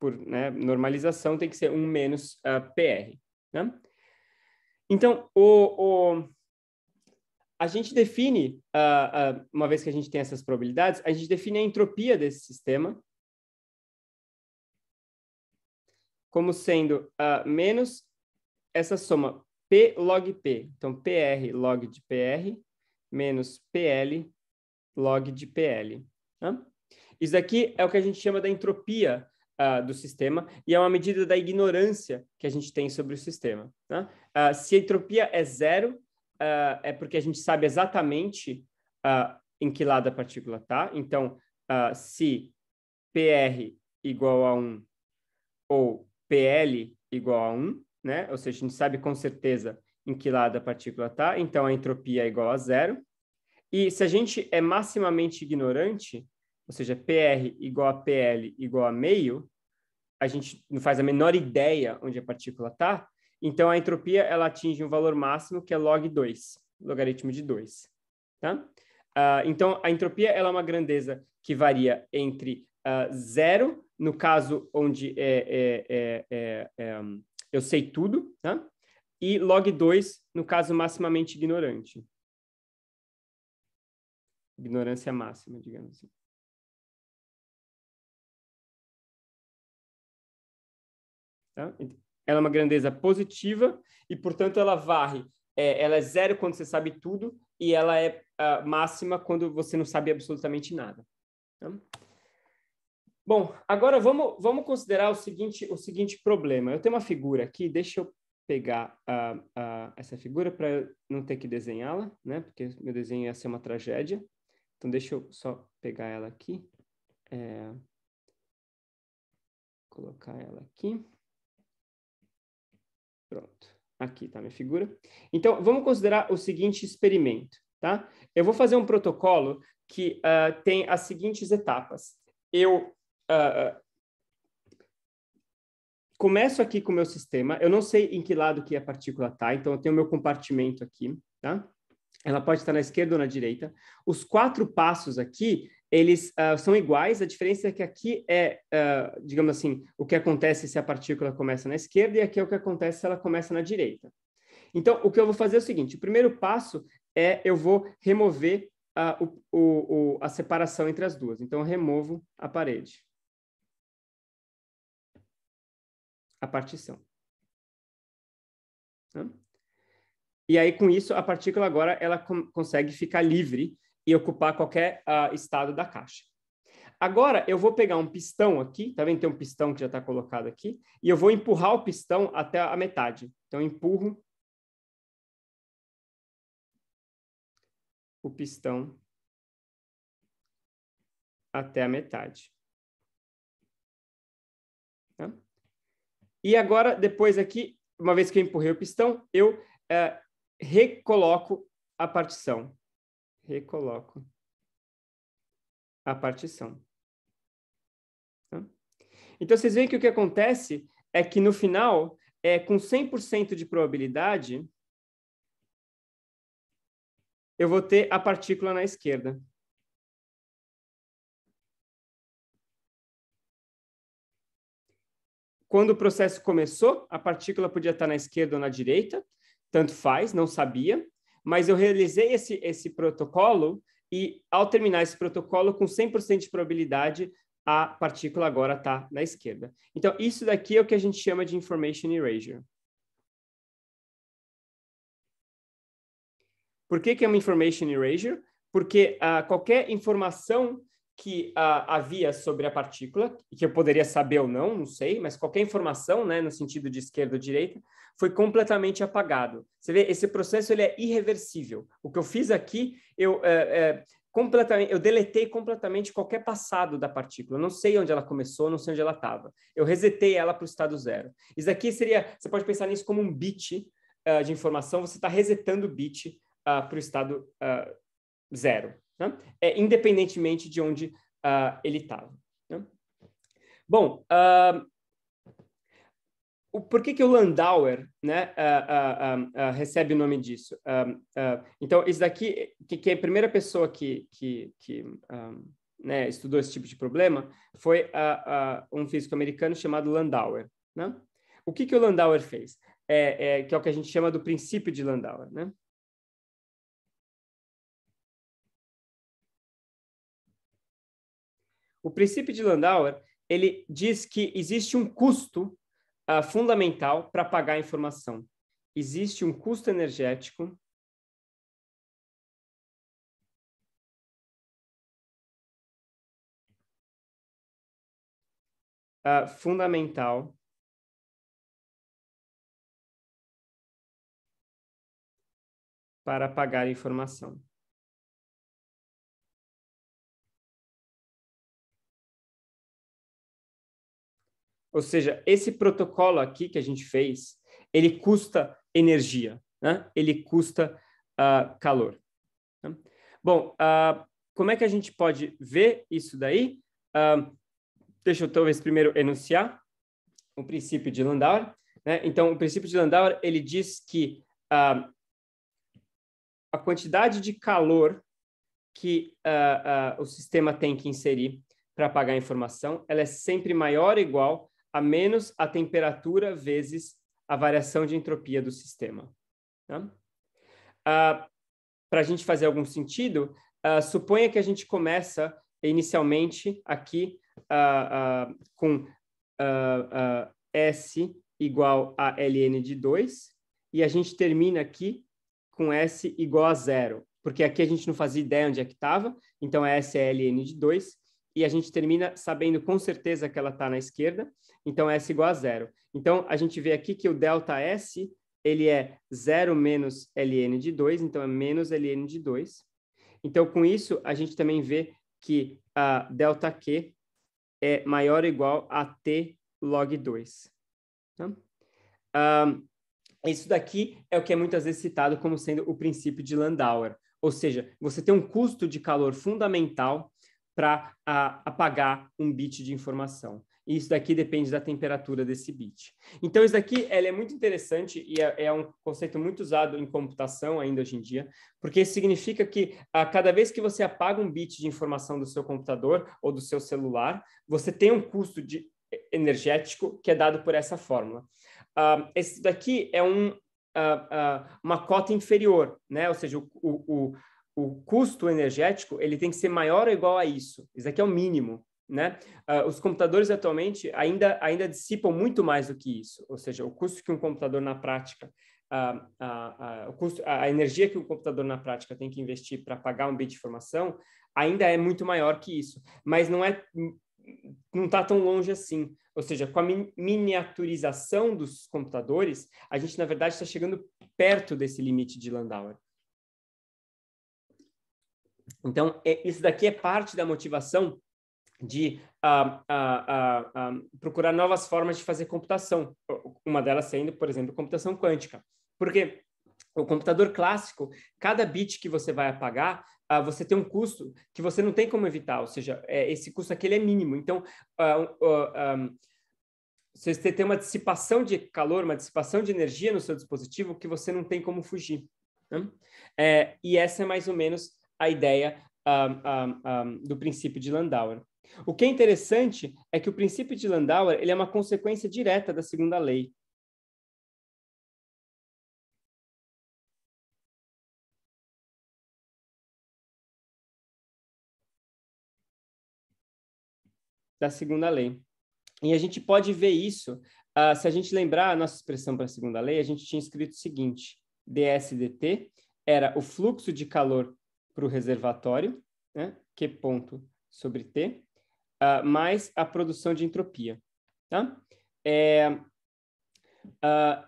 por né, normalização tem que ser 1 menos uh, PR. Né? Então, o, o, a gente define, uh, uh, uma vez que a gente tem essas probabilidades, a gente define a entropia desse sistema como sendo uh, menos essa soma P log P. Então, PR log de PR menos PL log de PL. Tá? Isso aqui é o que a gente chama da entropia uh, do sistema e é uma medida da ignorância que a gente tem sobre o sistema. Uh, se a entropia é zero, uh, é porque a gente sabe exatamente em que lado a partícula está. Então, se PR igual a 1 ou PL igual a 1, né? Ou seja, a gente sabe com certeza em que lado a partícula está, então a entropia é igual a zero. E se a gente é maximamente ignorante, ou seja, PR igual a PL igual a meio, a gente não faz a menor ideia onde a partícula está, então a entropia ela atinge um valor máximo que é log 2, logaritmo de 2. Tá? Uh, então, a entropia ela é uma grandeza que varia entre uh, zero no caso onde é é, é, é, é, eu sei tudo, né? e log 2 no caso maximamente ignorante. Ignorância máxima, digamos assim. Tá? Ela é uma grandeza positiva e, portanto, ela varre. É, ela é zero quando você sabe tudo e ela é ah, máxima quando você não sabe absolutamente nada. Tá? Bom, agora vamos, vamos considerar o seguinte, o seguinte problema. Eu tenho uma figura aqui, deixa eu pegar uh, uh, essa figura para não ter que desenhá-la, né? Porque meu desenho ia ser uma tragédia. Então, deixa eu só pegar ela aqui. É... Colocar ela aqui. Pronto. Aqui está minha figura. Então, vamos considerar o seguinte experimento, tá? Eu vou fazer um protocolo que uh, tem as seguintes etapas. Eu começo aqui com o meu sistema. Eu não sei em que lado que a partícula está, então eu tenho meu compartimento aqui, tá? Ela pode estar na esquerda ou na direita. Os quatro passos aqui, eles uh, são iguais, a diferença é que aqui é, uh, digamos assim, o que acontece se a partícula começa na esquerda e aqui é o que acontece se ela começa na direita. Então, o que eu vou fazer é o seguinte, o primeiro passo é eu vou remover uh, o, o, o, a separação entre as duas. Então, eu removo a parede. a partição. Tá? E aí, com isso, a partícula agora ela consegue ficar livre e ocupar qualquer uh, estado da caixa. Agora, eu vou pegar um pistão aqui, tá vendo? Tem um pistão que já está colocado aqui, e eu vou empurrar o pistão até a metade. Então, eu empurro o pistão até a metade. Tá? E agora, depois aqui, uma vez que eu empurrei o pistão, eu é, recoloco a partição. Recoloco a partição. Tá? Então, vocês veem que o que acontece é que no final, é, com 100% de probabilidade, eu vou ter a partícula na esquerda. Quando o processo começou, a partícula podia estar na esquerda ou na direita, tanto faz, não sabia, mas eu realizei esse, esse protocolo e, ao terminar esse protocolo, com 100% de probabilidade, a partícula agora está na esquerda. Então, isso daqui é o que a gente chama de information erasure. Por que, que é uma information erasure? Porque uh, qualquer informação que uh, havia sobre a partícula, que eu poderia saber ou não, não sei, mas qualquer informação, né, no sentido de esquerda ou direita, foi completamente apagado. Você vê, esse processo ele é irreversível. O que eu fiz aqui, eu eh, eh, completamente, eu deletei completamente qualquer passado da partícula. não sei onde ela começou, não sei onde ela estava. Eu resetei ela para o estado zero. Isso aqui seria, você pode pensar nisso como um bit uh, de informação. Você está resetando o bit uh, para o estado uh, zero né? é, independentemente de onde uh, ele estava. Né? Bom, uh, o, por que, que o Landauer né, uh, recebe o nome disso? então, isso daqui, que, que, é a primeira pessoa que, que, que né, estudou esse tipo de problema foi um físico americano chamado Landauer. Né? O que, que o Landauer fez? É, é, que é o que a gente chama do princípio de Landauer. Né? O princípio de Landauer, ele diz que existe um custo uh, fundamental para pagar a informação. Existe um custo energético Uh, fundamental para pagar informação. Ou seja, esse protocolo aqui que a gente fez, ele custa energia, né? ele custa uh, calor. Né? Bom, uh, como é que a gente pode ver isso daí? Uh, deixa eu talvez primeiro enunciar o princípio de Landauer. Né? Então, o princípio de Landauer, ele diz que uh, a quantidade de calor que uh, uh, o sistema tem que inserir para apagar a informação, ela é sempre maior ou igual a menos a temperatura vezes a variação de entropia do sistema. Tá? Né? Ah, Para a gente fazer algum sentido, ah, suponha que a gente começa inicialmente aqui ah, com S igual a ln de 2 e a gente termina aqui com S igual a zero, porque aqui a gente não fazia ideia onde é que estava, então é S é ln de 2 e a gente termina sabendo com certeza que ela está na esquerda, então S igual a zero. Então, a gente vê aqui que o delta S ele é zero menos ln de 2, então é menos ln de 2. Então, com isso, a gente também vê que a delta Q é maior ou igual a T log 2. Tá? Um, isso daqui é o que é muitas vezes citado como sendo o princípio de Landauer. Ou seja, você tem um custo de calor fundamental para apagar um bit de informação. E isso daqui depende da temperatura desse bit. Então, isso daqui ela é muito interessante e é, é, um conceito muito usado em computação ainda hoje em dia, porque significa que a cada vez que você apaga um bit de informação do seu computador ou do seu celular, você tem um custo de, energético que é dado por essa fórmula. Uh, esse daqui é um, uh, uh, uma cota inferior, né? ou seja, o, o o custo energético ele tem que ser maior ou igual a isso. Isso aqui é o mínimo, né? Uh, os computadores atualmente ainda, ainda dissipam muito mais do que isso, ou seja, o custo que um computador na prática, a, ah, a, ah, o custo, a energia que o um computador na prática tem que investir para pagar um bit de informação ainda é muito maior que isso, mas não é não está tão longe assim. Ou seja, com a miniaturização dos computadores, a gente, na verdade, está chegando perto desse limite de Landauer. Então, é, isso daqui é parte da motivação de uh, uh, uh, procurar novas formas de fazer computação, uma delas sendo, por exemplo, computação quântica. Porque o computador clássico, cada bit que você vai apagar, ah, você tem um custo que você não tem como evitar, ou seja, é, esse custo aqui é mínimo. Então, ah, um, ah, você tem uma dissipação de calor, uma dissipação de energia no seu dispositivo que você não tem como fugir. Né? É, e essa é mais ou menos a ideia um, um, um, do princípio de Landauer. O que é interessante é que o princípio de Landauer ele é uma consequência direta da segunda lei. Da segunda lei. E a gente pode ver isso, uh, se a gente lembrar a nossa expressão para a segunda lei, a gente tinha escrito o seguinte: DSDT era o fluxo de calor para o reservatório, né? Q ponto sobre T, uh, mais a produção de entropia. Tá? É, uh,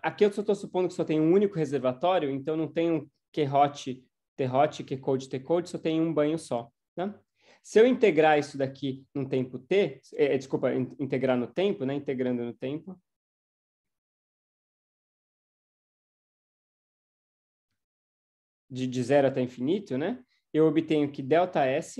aqui eu só estou supondo que só tem um único reservatório, então não tem um Q-hot, T-hot, Q-code, T-code, só tem um banho só. Né? Se eu integrar isso daqui num tempo t, é, é, desculpa, in, integrar no tempo, né? Integrando no tempo. De, de zero até infinito, né? eu obtenho que ΔS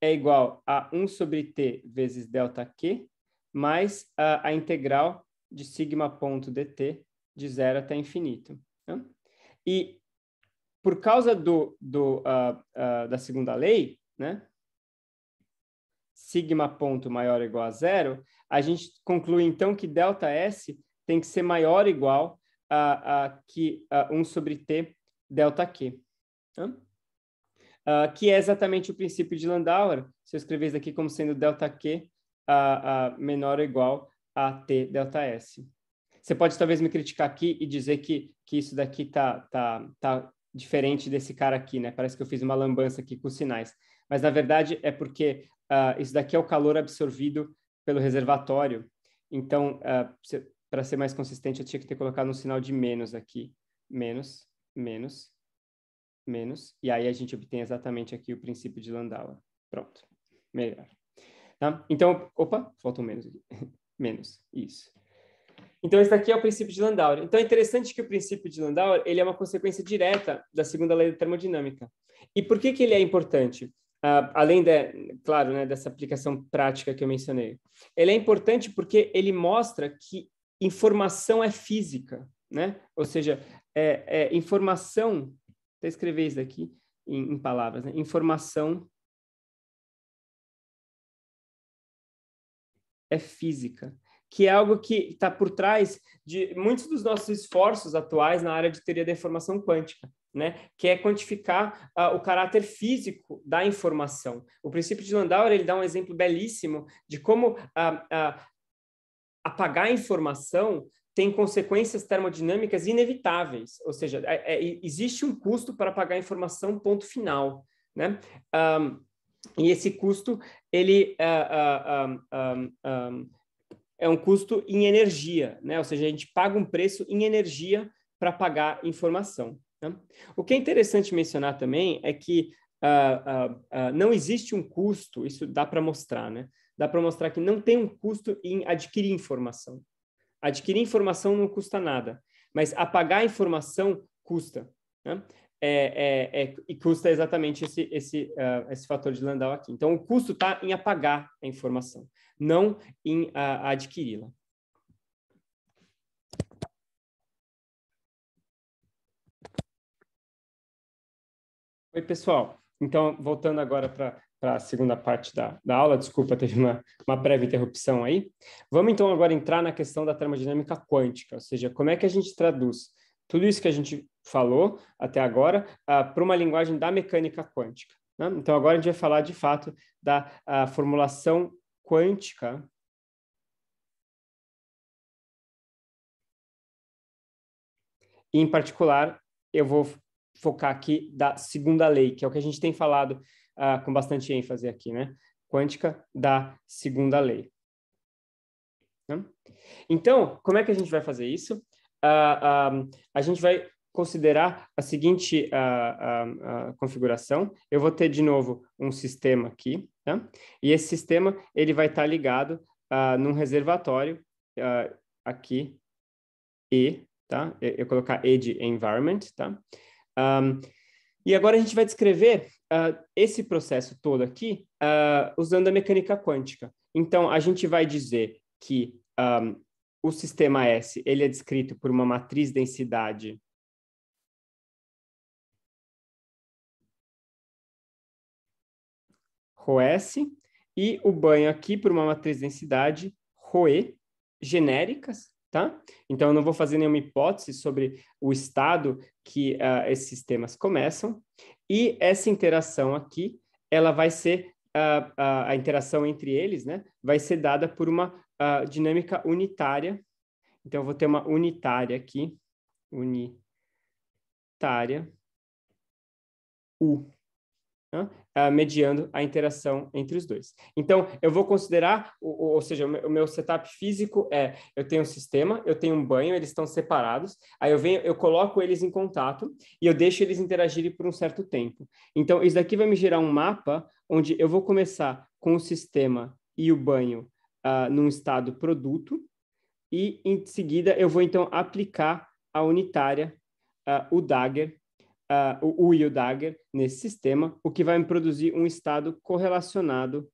é igual a 1 sobre t vezes ΔQ mais a, a integral de sigma ponto dt de zero até infinito. Né? E por causa do, do, uh, uh, da segunda lei, né? sigma ponto maior ou igual a zero, a gente conclui então que delta S tem que ser maior ou igual a, a que a 1 sobre t delta Q. Né? uh, que é exatamente o princípio de Landauer. Se eu escrever isso aqui como sendo delta Q a, menor ou igual a T delta S. Você pode talvez me criticar aqui e dizer que, que isso daqui tá, tá, tá diferente desse cara aqui, né? Parece que eu fiz uma lambança aqui com sinais. Mas, na verdade, é porque uh, isso daqui é o calor absorvido pelo reservatório. Então, uh, ah, para ser mais consistente, eu tinha que ter colocado um sinal de menos aqui. Menos, menos, menos, e aí a gente obtém exatamente aqui o princípio de Landauer. Pronto, melhor. Tá? Então, opa, faltou menos aqui. menos, isso. Então, esse aqui é o princípio de Landauer. Então, é interessante que o princípio de Landauer ele é uma consequência direta da segunda lei da termodinâmica. E por que, que ele é importante? Uh, além, de, claro, né, dessa aplicação prática que eu mencionei. Ele é importante porque ele mostra que informação é física, né? Ou seja, é, é, informação até escrever isso daqui em, em palavras, né? Informação é física, que é algo que está por trás de muitos dos nossos esforços atuais na área de teoria da informação quântica. Né, que é quantificar uh, o caráter físico da informação. O princípio de Landauer ele dá um exemplo belíssimo de como uh, uh, apagar a informação tem consequências termodinâmicas inevitáveis, ou seja, é, é, existe um custo para pagar a informação, ponto final, né? Um, e esse custo, ele uh, uh, um, um, é um custo em energia, né? Ou seja, a gente paga um preço em energia para pagar informação. Né? O que é interessante mencionar também é que uh, não existe um custo, isso dá para mostrar, né? Dá para mostrar que não tem um custo em adquirir informação. Adquirir informação não custa nada, mas apagar a informação custa. Né? É, é, é, e custa exatamente esse, esse, uh, esse fator de Landau aqui. Então, o custo está em apagar a informação, não em uh, adquiri-la. Oi, pessoal. Então, voltando agora para para a segunda parte da, da aula. Desculpa, teve uma, uma breve interrupção aí. Vamos então agora entrar na questão da termodinâmica quântica, ou seja, como é que a gente traduz tudo isso que a gente falou até agora uh, ah, para uma linguagem da mecânica quântica. Né? Então agora a gente vai falar de fato da uh, formulação quântica em particular, eu vou focar aqui da segunda lei, que é o que a gente tem falado uh, com bastante ênfase aqui, né? Quântica da segunda lei. Né? Então, como é que a gente vai fazer isso? Uh, uh, a gente vai considerar a seguinte uh, configuração. Eu vou ter de novo um sistema aqui, tá? e esse sistema ele vai estar tá ligado num reservatório aqui e, tá? Eu, eu colocar de environment, tá? Um, e agora a gente vai descrever uh, esse processo todo aqui uh, usando a mecânica quântica. Então, a gente vai dizer que um, ah, o sistema S ele é descrito por uma matriz densidade ρS e o banho aqui por uma matriz densidade ρE genéricas tá? Então, eu não vou fazer nenhuma hipótese sobre o estado que uh, esses sistemas começam. E essa interação aqui, ela vai ser, uh, uh, a interação entre eles, né? Vai ser dada por uma dinâmica unitária. Então, eu vou ter uma unitária aqui, unitária, U né? mediando a interação entre os dois. Então, eu vou considerar, ou, seja, o meu setup físico é, eu tenho um sistema, eu tenho um banho, eles estão separados, aí eu venho, eu coloco eles em contato e eu deixo eles interagirem por um certo tempo. Então, isso daqui vai me gerar um mapa onde eu vou começar com o sistema e o banho uh, num estado produto e, em seguida, eu vou, então, aplicar a unitária, uh, o Dagger, uh, o, o Dagger nesse sistema, o que vai me produzir um estado correlacionado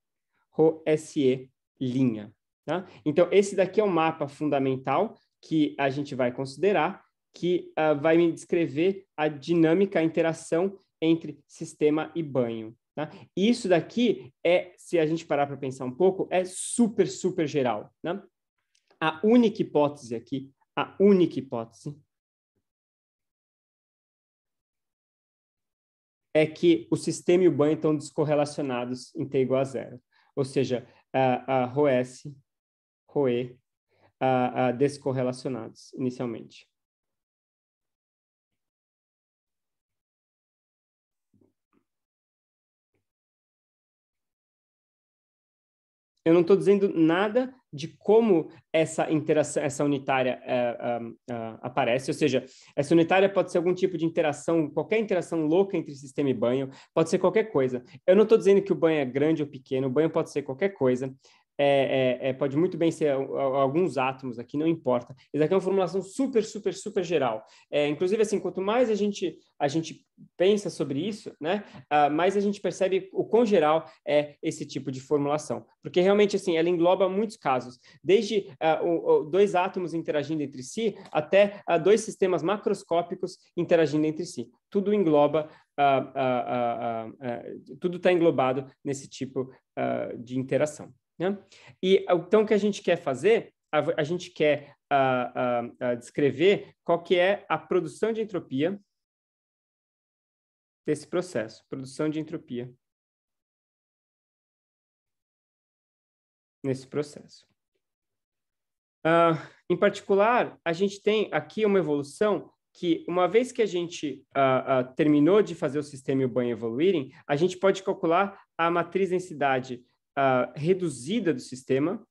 RhoSE linha. Tá? Então, esse daqui é o um mapa fundamental que a gente vai considerar, que uh, vai me descrever a dinâmica, a interação entre sistema e banho. Tá? Isso daqui é, se a gente parar para pensar um pouco, é super, super geral. Né? A única hipótese aqui, a única hipótese, é que o sistema e o banho estão descorrelacionados em T igual a zero. Ou seja, a, a ROS, ROE, a descorrelacionados inicialmente. Eu não estou dizendo nada de como essa interação, essa unitária é, é, é, aparece, ou seja, essa unitária pode ser algum tipo de interação, qualquer interação louca entre sistema e banho, pode ser qualquer coisa. Eu não estou dizendo que o banho é grande ou pequeno, o banho pode ser qualquer coisa. É, é, é, pode muito bem ser alguns átomos aqui, não importa. Isso aqui é uma formulação super, super, super geral. É, inclusive, assim, quanto mais a gente, a gente pensa sobre isso, né, uh, mais a gente percebe o quão geral é esse tipo de formulação. Porque realmente, assim, ela engloba muitos casos, desde uh, o, o, dois átomos interagindo entre si até uh, dois sistemas macroscópicos interagindo entre si. Tudo engloba Uh, uh, uh, tudo está englobado nesse tipo de interação. Né? E então o que a gente quer fazer? A, a gente quer a, a, descrever qual que é a produção de entropia desse processo, produção de entropia nesse processo. Uh, em particular, a gente tem aqui uma evolução que uma vez que a gente uh, uh, terminou de fazer o sistema e o banho evoluírem, a gente pode calcular a matriz densidade uh, reduzida do sistema.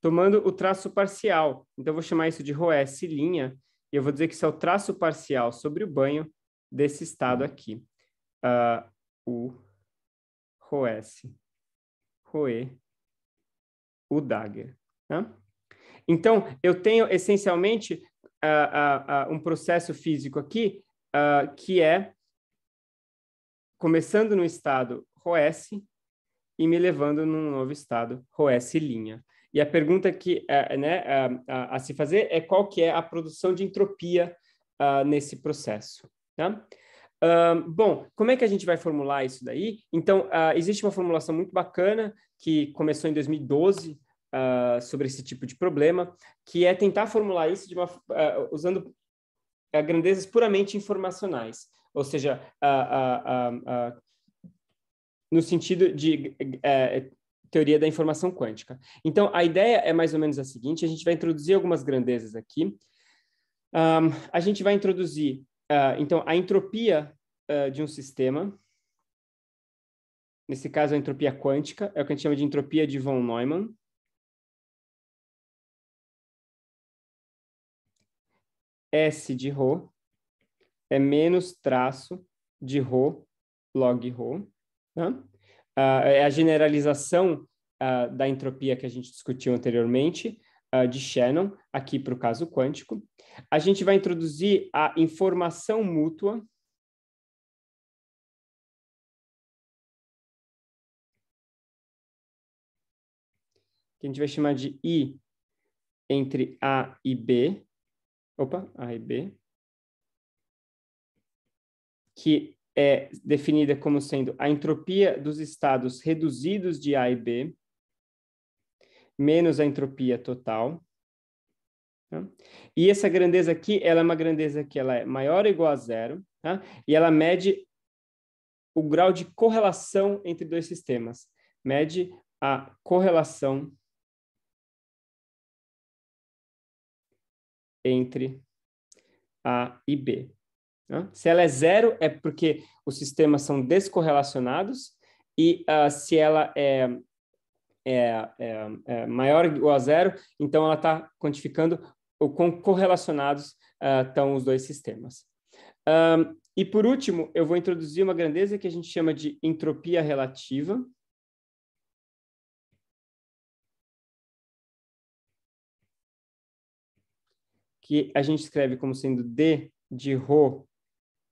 Tomando o traço parcial. Então, eu vou chamar isso de ROS linha, e eu vou dizer que isso é o traço parcial sobre o banho desse estado aqui. Uh, o ROS, ROE, o Dagger. Né? Então, eu tenho essencialmente uh, uh, um processo físico aqui que é começando no estado ROS e me levando num novo estado ROS linha. E a pergunta que é, né, a, se fazer é qual que é a produção de entropia nesse processo. Tá? Uh, bom, como é que a gente vai formular isso daí? Então, uh, existe uma formulação muito bacana que começou em 2012 uh, sobre esse tipo de problema, que é tentar formular isso uma, uh, usando uh, grandezas puramente informacionais, ou seja, no sentido de eh, eh, teoria da informação quântica. Então, a ideia é mais ou menos a seguinte: a gente vai introduzir algumas grandezas aqui. Um, a gente vai introduzir, então, a entropia de um sistema, nesse caso a entropia quântica, é o que a gente chama de entropia de von Neumann. S de Rho é menos traço de Rho log Rho. Né? Ah, é a generalização ah, da entropia que a gente discutiu anteriormente, ah, de Shannon, aqui para o caso quântico. A gente vai introduzir a informação mútua que a gente vai chamar de I entre A e B, opa, A e B, que é definida como sendo a entropia dos estados reduzidos de A e B, menos a entropia total. Tá? E essa grandeza aqui, ela é uma grandeza que ela é maior ou igual a zero, tá? e ela mede o grau de correlação entre dois sistemas. Mede a correlação entre A e B. Né? Se ela é zero, é porque os sistemas são descorrelacionados, e uh, se ela é é, é, é, maior ou a zero, então ela está quantificando o quão correlacionados uh, estão os dois sistemas. Um, e por último, eu vou introduzir uma grandeza que a gente chama de entropia relativa, que a gente escreve como sendo D de rho uh,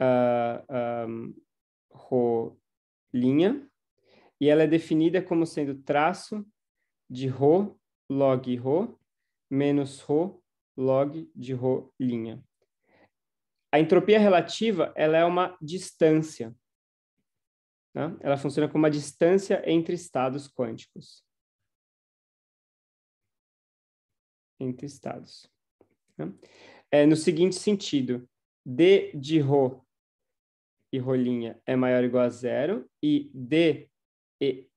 ah, um, ah, linha, e ela é definida como sendo traço de Rho log Rho menos Rho log de Rho linha. A entropia relativa ela é uma distância. Né? Ela funciona como uma distância entre estados quânticos. Entre estados. Né? É no seguinte sentido: D de Rho e rolinha é maior ou igual a zero, e D e,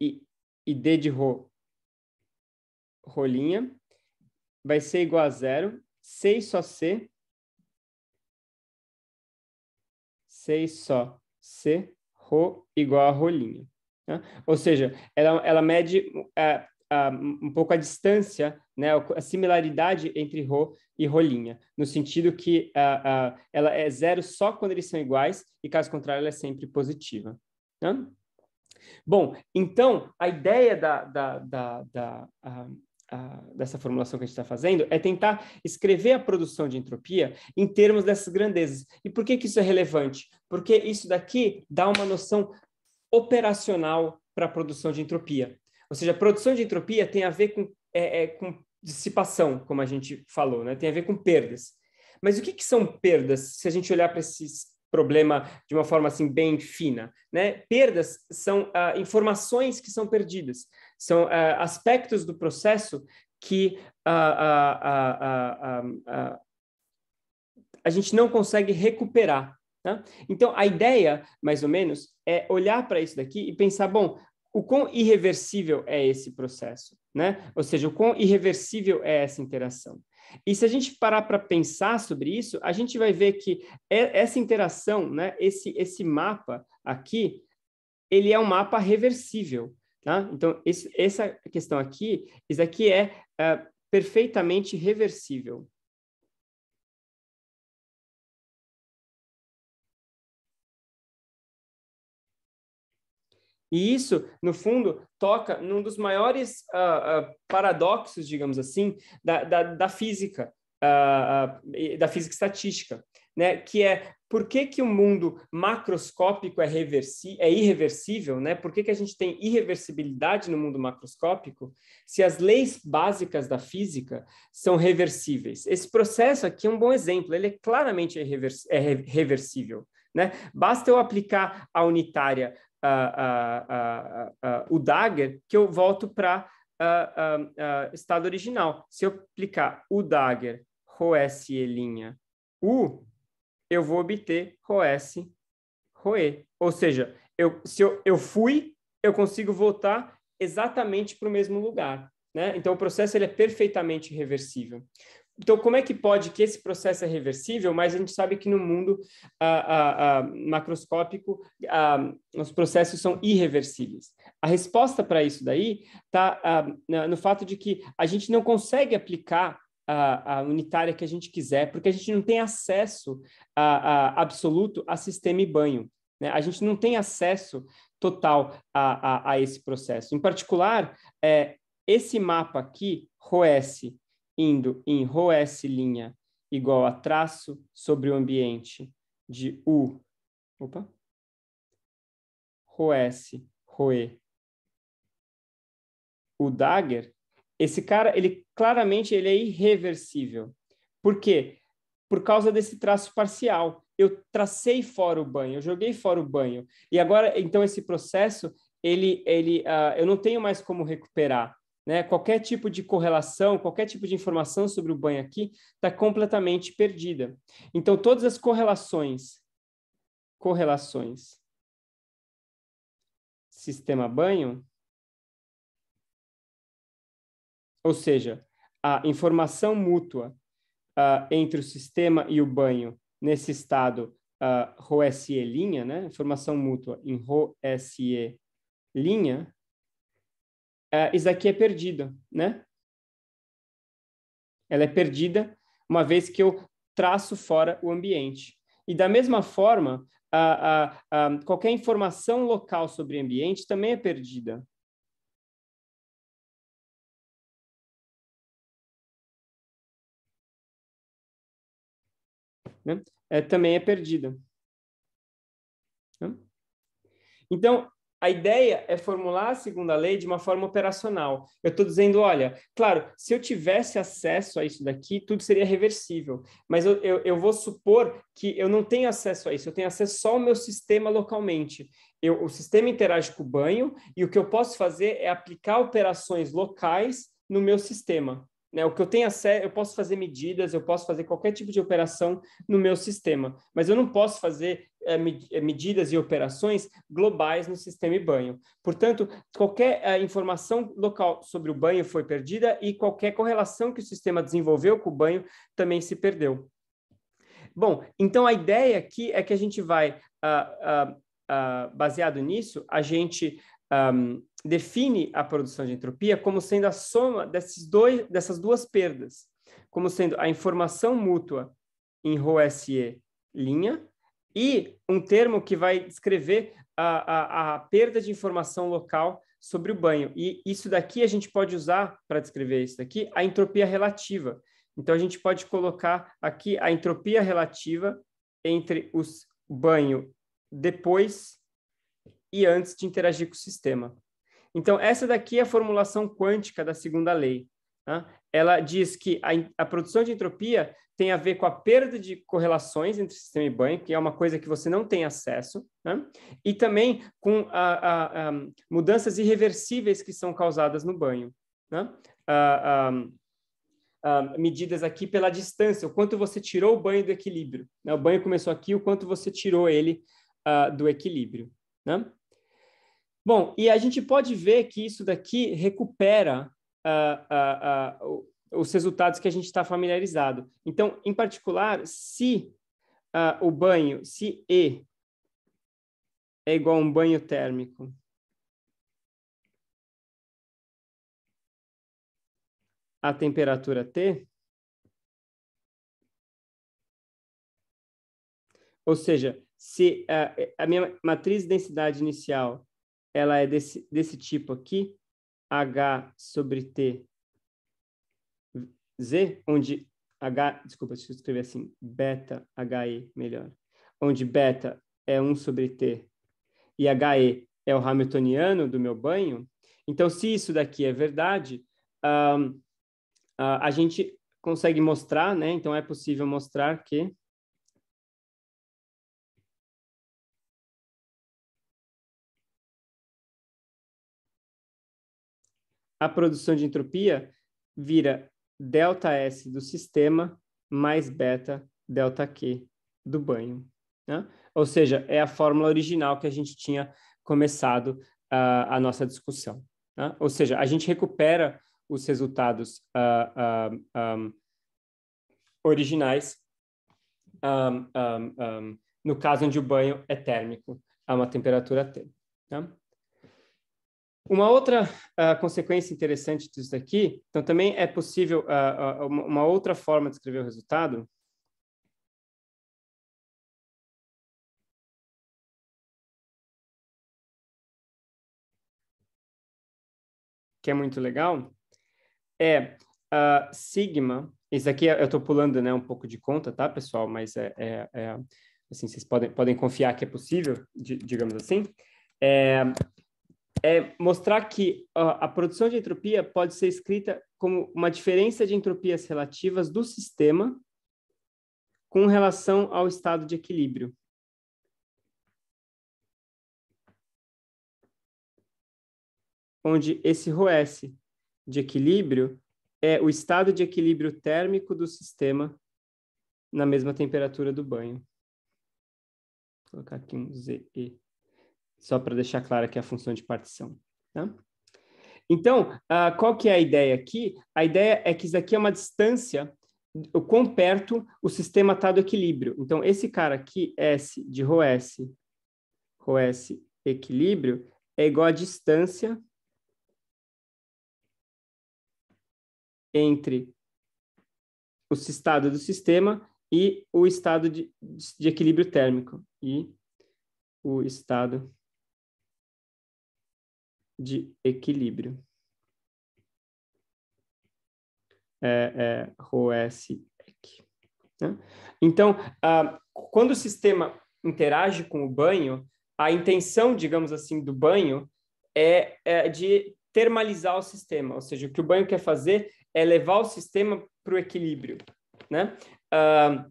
e, e D de Rho rolinha vai ser igual a zero, seis só C, 6 só C, Rho igual a rolinha. Né? Ou seja, ela, ela mede, é, um, pouco a distância, né, a similaridade entre Rho e rolinha, no sentido que uh, uh, ela é zero só quando eles são iguais e caso contrário ela é sempre positiva. Né? Bom, então a ideia da, da, da, da uh, dessa formulação que a gente está fazendo é tentar escrever a produção de entropia em termos dessas grandezas. E por que, que isso é relevante? Porque isso daqui dá uma noção operacional para a produção de entropia. Ou seja, produção de entropia tem a ver com, é, é, com dissipação, como a gente falou, né? tem a ver com perdas. Mas o que, que são perdas, se a gente olhar para esse problema de uma forma assim bem fina? Né? Perdas são ah, informações que são perdidas, são ah, aspectos do processo que ah, ah, ah, ah a gente não consegue recuperar. Né? Então, a ideia, mais ou menos, é olhar para isso daqui e pensar: bom, o quão irreversível é esse processo, né? Ou seja, o quão irreversível é essa interação. E se a gente parar para pensar sobre isso, a gente vai ver que essa interação, né, esse, esse mapa aqui, ele é um mapa reversível. Tá? Então, esse, essa questão aqui, isso aqui é, é perfeitamente reversível. E isso, no fundo, toca num dos maiores uh, uh, paradoxos, digamos assim, da, da, da física, uh, da física estatística, né? que é por que, que o mundo macroscópico é, reversi é irreversível, né? por que, que a gente tem irreversibilidade no mundo macroscópico, se as leis básicas da física são reversíveis. Esse processo aqui é um bom exemplo, ele é claramente é reversível. Né? Basta eu aplicar a unitária o dagger, que eu volto para uh, estado original. Se eu aplicar o dagger, roes linha u, eu vou obter roes roe. Ou seja, eu, se eu, eu fui, eu consigo voltar exatamente para o mesmo lugar. Né? Então, o processo ele é perfeitamente reversível. Então, como é que pode que esse processo é reversível, mas a gente sabe que no mundo ah, ah, ah, macroscópico ah, os processos são irreversíveis? A resposta para isso daí está ah, no fato de que a gente não consegue aplicar a, unitária que a gente quiser, porque a gente não tem acesso a, a absoluto a sistema e banho. Né? A gente não tem acesso total a, a esse processo. Em particular, é, esse mapa aqui, ROS, indo em ρs' igual a traço sobre o ambiente de U, opa, ρs, S, o Dagger, esse cara, ele claramente ele é irreversível. Por quê? Por causa desse traço parcial. Eu tracei fora o banho, eu joguei fora o banho. E agora, então, esse processo, ele, ele, uh, eu não tenho mais como recuperar. Né? Qualquer tipo de correlação, qualquer tipo de informação sobre o banho aqui está completamente perdida. Então, todas as correlações, correlações, sistema banho, ou seja, a informação mútua uh, entre o sistema e o banho nesse estado uh, ah, se linha, né? Informação mútua em rho se linha, uh, isso aqui é perdida, né? Ela é perdida uma vez que eu traço fora o ambiente. E da mesma forma, qualquer informação local sobre o ambiente também é perdida. Né? É, também é perdida. Né? Então, a ideia é formular a segunda lei de uma forma operacional. Eu estou dizendo, olha, claro, se eu tivesse acesso a isso daqui, tudo seria reversível, mas eu, eu, eu vou supor que eu não tenho acesso a isso, eu tenho acesso só ao meu sistema localmente. Eu, o sistema interage com o banho e o que eu posso fazer é aplicar operações locais no meu sistema. Né? O que eu tenho acesso, eu posso fazer medidas, eu posso fazer qualquer tipo de operação no meu sistema, mas eu não posso fazer eh, eh, medidas e operações globais no sistema banho. Portanto, qualquer eh, informação local sobre o banho foi perdida e qualquer correlação que o sistema desenvolveu com o banho também se perdeu. Bom, então a ideia aqui é que a gente vai, uh, uh, uh, baseado nisso, a gente um, define a produção de entropia como sendo a soma desses dois, dessas duas perdas, como sendo a informação mútua em ρSE linha e um termo que vai descrever a, a, a perda de informação local sobre o banho. E isso daqui a gente pode usar, para descrever isso daqui, a entropia relativa. Então, a gente pode colocar aqui a entropia relativa entre o banho depois e antes de interagir com o sistema. Então, essa daqui é a formulação quântica da segunda lei. Né? Ela diz que a, a, produção de entropia tem a ver com a perda de correlações entre sistema e banho, que é uma coisa que você não tem acesso, né? e também com a, a, mudanças irreversíveis que são causadas no banho. Né? Uh, medidas aqui pela distância, o quanto você tirou o banho do equilíbrio. Né? O banho começou aqui, o quanto você tirou ele uh, do equilíbrio. Né? Bom, e a gente pode ver que isso daqui recupera uh, uh, os resultados que a gente está familiarizado. Então, em particular, se o banho, se E é igual a um banho térmico, a temperatura T, ou seja, se a, a minha matriz de densidade inicial ela é desse, desse tipo aqui, H sobre T Z, onde H, desculpa, se eu escrever assim, beta HE, melhor, onde beta é 1 sobre T e HE é o Hamiltoniano do meu banho, então se isso daqui é verdade, um, a gente consegue mostrar, né? Então é possível mostrar que a produção de entropia vira delta S do sistema mais beta delta Q do banho. Né? Ou seja, é a fórmula original que a gente tinha começado uh, a nossa discussão. Né? Ou seja, a gente recupera os resultados uh, uh, um, originais um, ah, um, ah, no caso onde o banho é térmico, a uma temperatura T. Né? Uma outra uh, consequência interessante disso aqui, então também é possível uh, uh, uma outra forma de escrever o resultado. Que é muito legal, é sigma. Isso aqui eu estou pulando né, um pouco de conta, tá, pessoal? Mas é, é, é assim, vocês podem, podem confiar que é possível, digamos assim. É, é mostrar que a, produção de entropia pode ser escrita como uma diferença de entropias relativas do sistema com relação ao estado de equilíbrio. Onde esse s de equilíbrio é o estado de equilíbrio térmico do sistema na mesma temperatura do banho. Vou colocar aqui um ZE só para deixar claro aqui a função de partição. Tá? Então, uh, qual que é a ideia aqui? A ideia é que isso daqui é uma distância, o quão perto o sistema está do equilíbrio. Então, esse cara aqui, S de ρS, ρS equilíbrio, é igual à distância entre o estado do sistema e o estado de, de equilíbrio térmico. E o estado de equilíbrio. É, é, Né? Então, ah, quando o sistema interage com o banho, a intenção, digamos assim, do banho é, é de termalizar o sistema, ou seja, o que o banho quer fazer é levar o sistema para o equilíbrio, né? Ah,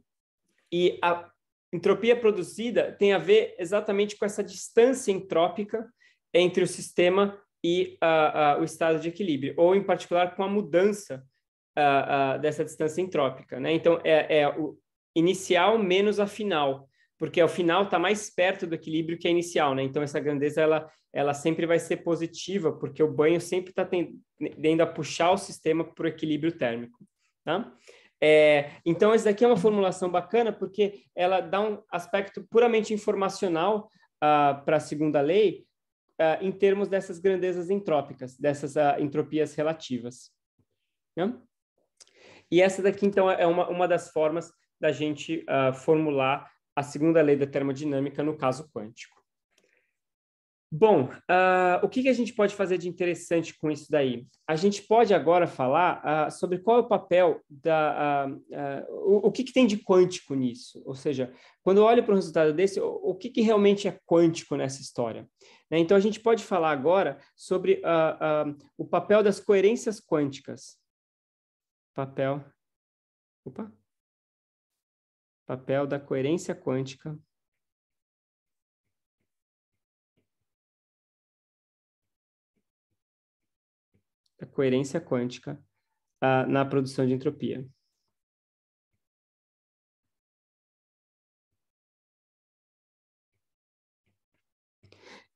e a entropia produzida tem a ver exatamente com essa distância entrópica entre o sistema e uh, uh, o estado de equilíbrio, ou em particular com a mudança uh, dessa distância entrópica. Né? Então, é, é, o inicial menos a final, porque o final está mais perto do equilíbrio que a inicial. Né? Então, essa grandeza ela, ela sempre vai ser positiva, porque o banho sempre está tendendo a puxar o sistema para o equilíbrio térmico. Tá? É, então, essa daqui é uma formulação bacana, porque ela dá um aspecto puramente informacional ah, para a segunda lei, uh, em termos dessas grandezas entrópicas, dessas uh, entropias relativas. Né? E essa daqui, então, é uma, uma das formas da gente uh, formular a segunda lei da termodinâmica no caso quântico. Bom, uh, o que, que, a gente pode fazer de interessante com isso daí? A gente pode agora falar uh, sobre qual é o papel da. Uh, o, o que, que, tem de quântico nisso? Ou seja, quando eu olho para um resultado desse, o, o que, que realmente é quântico nessa história? Né? Então, a gente pode falar agora sobre uh, uh, o papel das coerências quânticas. Papel. Opa! Papel da coerência quântica. Da coerência quântica uh, na produção de entropia.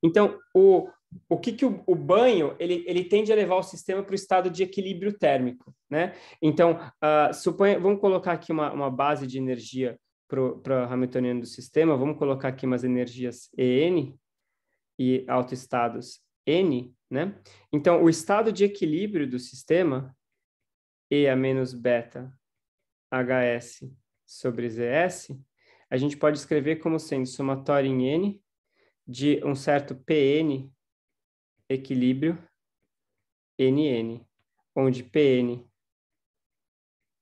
Então, o, o que, que o, o, banho ele, ele tende a levar o sistema para o estado de equilíbrio térmico, né? Então, uh, suponha, vamos colocar aqui uma, uma base de energia para o Hamiltoniano do sistema, vamos colocar aqui umas energias EN e autoestados N, né? Então, o estado de equilíbrio do sistema, E a menos beta HS sobre ZS, a gente pode escrever como sendo somatório em N de um certo PN equilíbrio NN, onde PN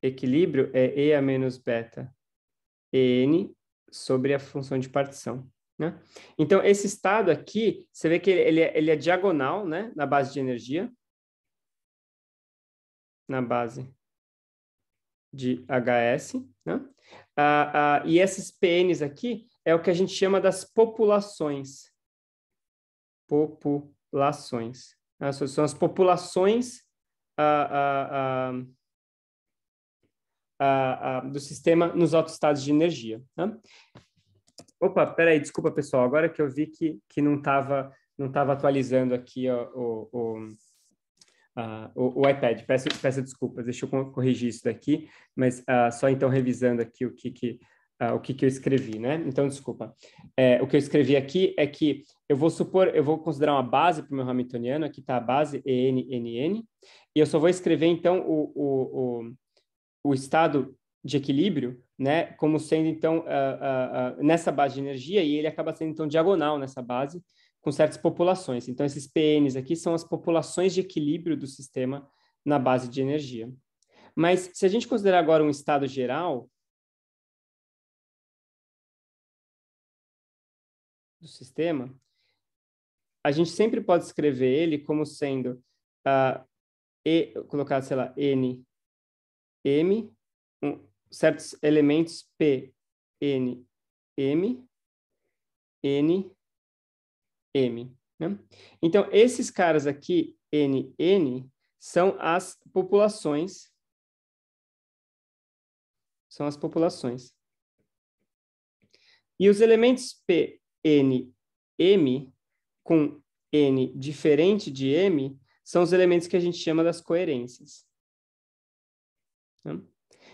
equilíbrio é E a menos beta EN sobre a função de partição. Né? Então, esse estado aqui, você vê que ele, é, ele é diagonal né? na base de energia, na base de HS. Né? Ah, ah, e esses PNs aqui, é o que a gente chama das populações. Populações. Né? São as populações ah ah, ah, ah, ah, do sistema nos altos estados de energia. Né? Opa, peraí, desculpa, pessoal. Agora que eu vi que, que não estava não tava atualizando aqui ó, o, o, a, o, o, iPad. Peço, peço desculpas, deixa eu corrigir isso daqui, mas só então revisando aqui o que, que ah, o que, que eu escrevi, né? Então, desculpa. É, o que eu escrevi aqui é que eu vou supor, eu vou considerar uma base para o meu Hamiltoniano, aqui está a base ENNN, e eu só vou escrever, então, o, o, o, o estado de equilíbrio, né, como sendo então uh, uh, uh, nessa base de energia e ele acaba sendo então diagonal nessa base com certas populações. Então esses PNs aqui são as populações de equilíbrio do sistema na base de energia. Mas se a gente considerar agora um estado geral, do sistema, a gente sempre pode escrever ele como sendo uh, e, colocar, sei lá, N, M, um, certos elementos P, N, M, N, M. Né? Então, esses caras aqui, N, N, são as populações. São as populações. E os elementos P, NM com N diferente de M são os elementos que a gente chama das coerências.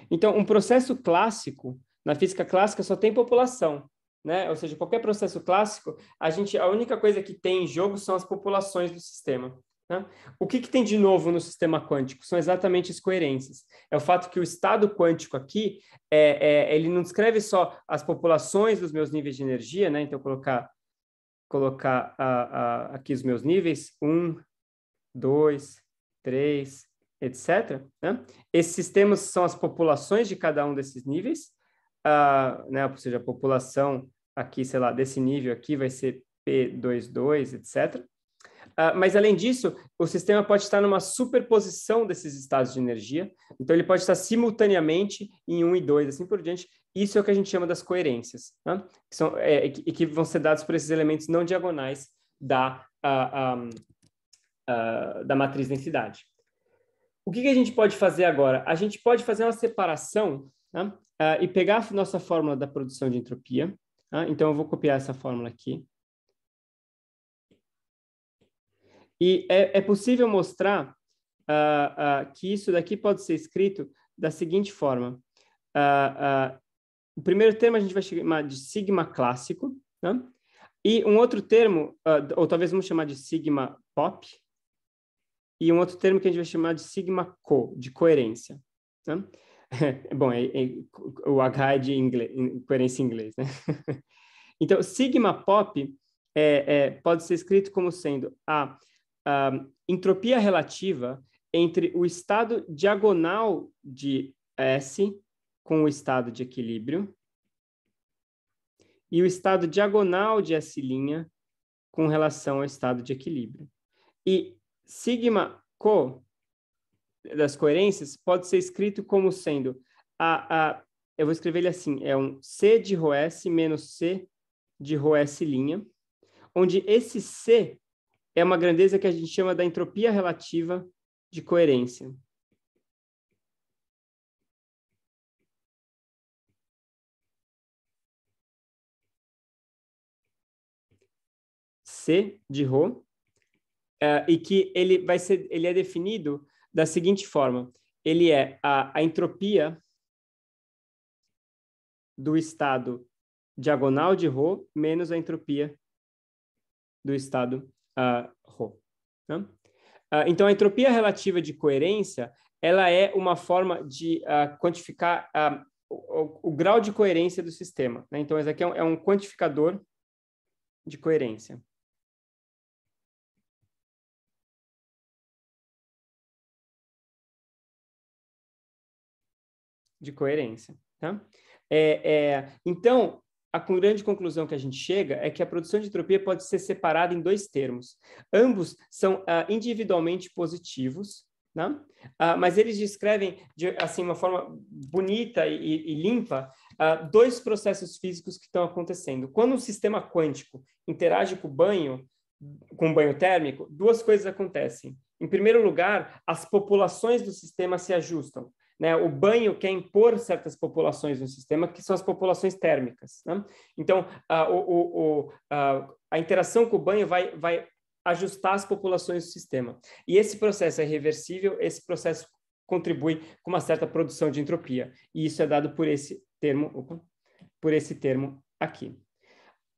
Então, um processo clássico, na física clássica, só tem população. Né? Ou seja, qualquer processo clássico, a gente a única coisa que tem em jogo são as populações do sistema. Né? O que, que, tem de novo no sistema quântico? São exatamente as coerências. É o fato que o estado quântico aqui, é, é, ele não descreve só as populações dos meus níveis de energia, né? então colocar, colocar a, a, aqui os meus níveis, 1, 2, 3, etc. Né? Esses sistemas são as populações de cada um desses níveis, uh, né? ou seja, a população aqui, sei lá, desse nível aqui vai ser P22, etc. Ah, mas, além disso, o sistema pode estar numa superposição desses estados de energia, então ele pode estar simultaneamente em 1 e 2, assim por diante. Isso é o que a gente chama das coerências, né? que são, é, e que vão ser dados por esses elementos não diagonais da, da matriz densidade. O que, que, a gente pode fazer agora? A gente pode fazer uma separação né? Ah, e pegar a nossa fórmula da produção de entropia. Né? Então, eu vou copiar essa fórmula aqui. E é, é possível mostrar uh, uh, que isso daqui pode ser escrito da seguinte forma. Uh, o primeiro termo a gente vai chamar de sigma clássico, né? e um outro termo, ou talvez vamos chamar de sigma pop, e um outro termo que a gente vai chamar de sigma co, de coerência. Né? Bom, é, é, o H é de inglês, coerência em inglês, né? então, sigma pop é, é, pode ser escrito como sendo a uh, entropia relativa entre o estado diagonal de S com o estado de equilíbrio e o estado diagonal de S' com relação ao estado de equilíbrio. E sigma co das coerências pode ser escrito como sendo a, a eu vou escrever ele assim, é um C de ρs menos C de ρs', onde esse C é uma grandeza que a gente chama da entropia relativa de coerência. C de Rho, uh, e que ele vai ser, ele é definido da seguinte forma: ele é a, a entropia do estado diagonal de Rho menos a entropia do estado ah, Rho. Né? Tá? Ah, então, a entropia relativa de coerência ela é uma forma de ah, quantificar o, o, o, grau de coerência do sistema. Né? Então, esse aqui é um, é um quantificador de coerência. De coerência. Tá? É, é, então, a grande conclusão que a gente chega é que a produção de entropia pode ser separada em dois termos. Ambos são uh, individualmente positivos, né? uh, mas eles descrevem de assim uma forma bonita e, e limpa uh, dois processos físicos que estão acontecendo. Quando um sistema quântico interage com o banho, com o banho térmico, duas coisas acontecem. Em primeiro lugar, as populações do sistema se ajustam. Né? O banho quer impor certas populações no sistema, que são as populações térmicas. Né? Então, a, o, o, a, a interação com o banho vai, vai ajustar as populações do sistema. E esse processo é reversível, esse processo contribui com uma certa produção de entropia. E isso é dado por esse termo, por esse termo aqui.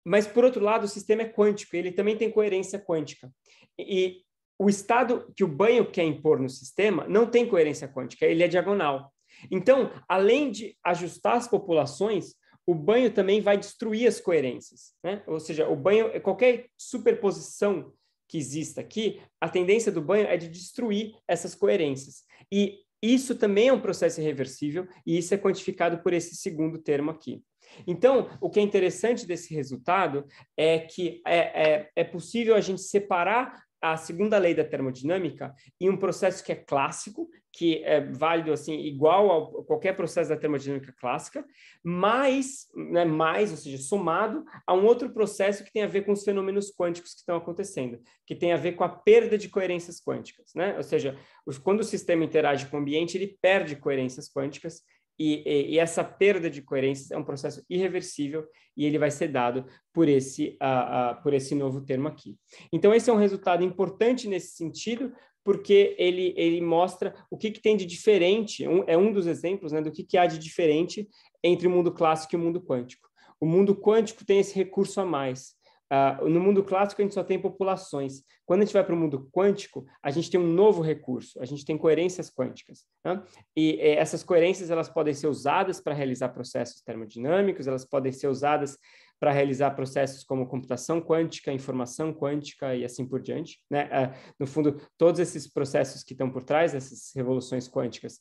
Mas, por outro lado, o sistema é quântico, ele também tem coerência quântica. E o estado que o banho quer impor no sistema não tem coerência quântica, ele é diagonal. Então, além de ajustar as populações, o banho também vai destruir as coerências. Né? Ou seja, o banho, qualquer superposição que exista aqui, a tendência do banho é de destruir essas coerências. E isso também é um processo irreversível, e isso é quantificado por esse segundo termo aqui. Então, o que é interessante desse resultado é que é, é, é possível a gente separar a segunda lei da termodinâmica em um processo que é clássico, que é válido assim igual a qualquer processo da termodinâmica clássica, mais, né, mais, ou seja, somado a um outro processo que tem a ver com os fenômenos quânticos que estão acontecendo, que tem a ver com a perda de coerências quânticas, né? Ou seja, os, quando o sistema interage com o ambiente, ele perde coerências quânticas e, e, e, essa perda de coerência é um processo irreversível e ele vai ser dado por esse, uh, uh, por esse novo termo aqui. Então, esse é um resultado importante nesse sentido, porque ele, ele mostra o que, que tem de diferente, um, é um dos exemplos né, do que, que há de diferente entre o mundo clássico e o mundo quântico. O mundo quântico tem esse recurso a mais, Uh, no mundo clássico, a gente só tem populações. Quando a gente vai para o mundo quântico, a gente tem um novo recurso, a gente tem coerências quânticas. Né? E, e eh, essas coerências elas podem ser usadas para realizar processos termodinâmicos, elas podem ser usadas para realizar processos como computação quântica, informação quântica e assim por diante. Né? Uh, no fundo, todos esses processos que estão por trás dessas revoluções quânticas,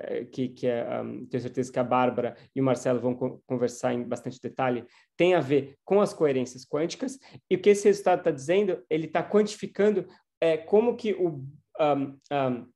eh, que, que um, é, tenho certeza que a Bárbara e o Marcelo vão co conversar em bastante detalhe, tem a ver com as coerências quânticas, e o que esse resultado está dizendo, ele está quantificando é, como que o, um,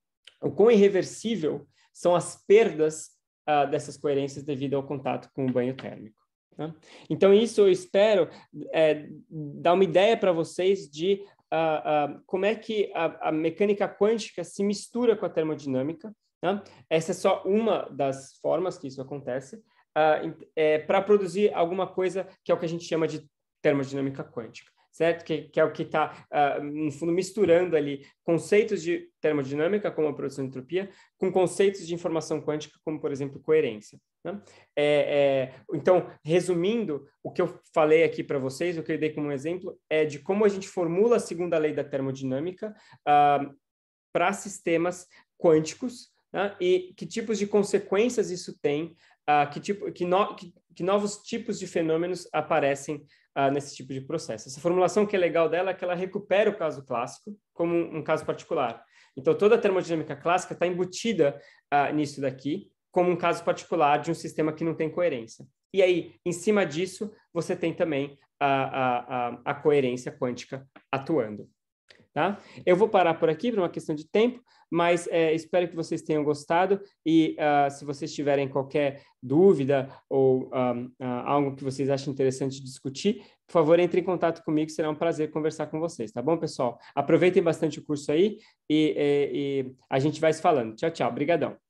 o quão irreversível são as perdas uh, dessas coerências devido ao contato com o banho térmico. Né? Então, isso eu espero é, dar uma ideia para vocês de Uh, uh, como é que a, a, mecânica quântica se mistura com a termodinâmica né? Essa é só uma das formas que isso acontece uh, é, para produzir alguma coisa que é o que a gente chama de termodinâmica quântica, certo? Que, que é o que está, uh, ah, no fundo, misturando ali conceitos de termodinâmica, como a produção de entropia, com conceitos de informação quântica, como, por exemplo, coerência. Né? É, é, então, resumindo, o que eu falei aqui para vocês, o que eu dei como um exemplo, é de como a gente formula a segunda lei da termodinâmica uh, ah, para sistemas quânticos, né? e que tipos de consequências isso tem, uh, que, tipo, que, no, que, que, novos tipos de fenômenos aparecem uh, nesse tipo de processo. Essa formulação que é legal dela é que ela recupera o caso clássico como um, um caso particular. Então, toda a termodinâmica clássica está embutida uh, nisso daqui, como um caso particular de um sistema que não tem coerência. E aí, em cima disso, você tem também a, a, a, a coerência quântica atuando. Tá? Eu vou parar por aqui por uma questão de tempo, mas é, espero que vocês tenham gostado e uh, se vocês tiverem qualquer dúvida ou um, uh, ah, ah, algo que vocês achem interessante discutir, por favor, entre em contato comigo, será um prazer conversar com vocês, tá bom, pessoal? Aproveitem bastante o curso aí e, e, e a gente vai se falando. Tchau, tchau. Obrigadão.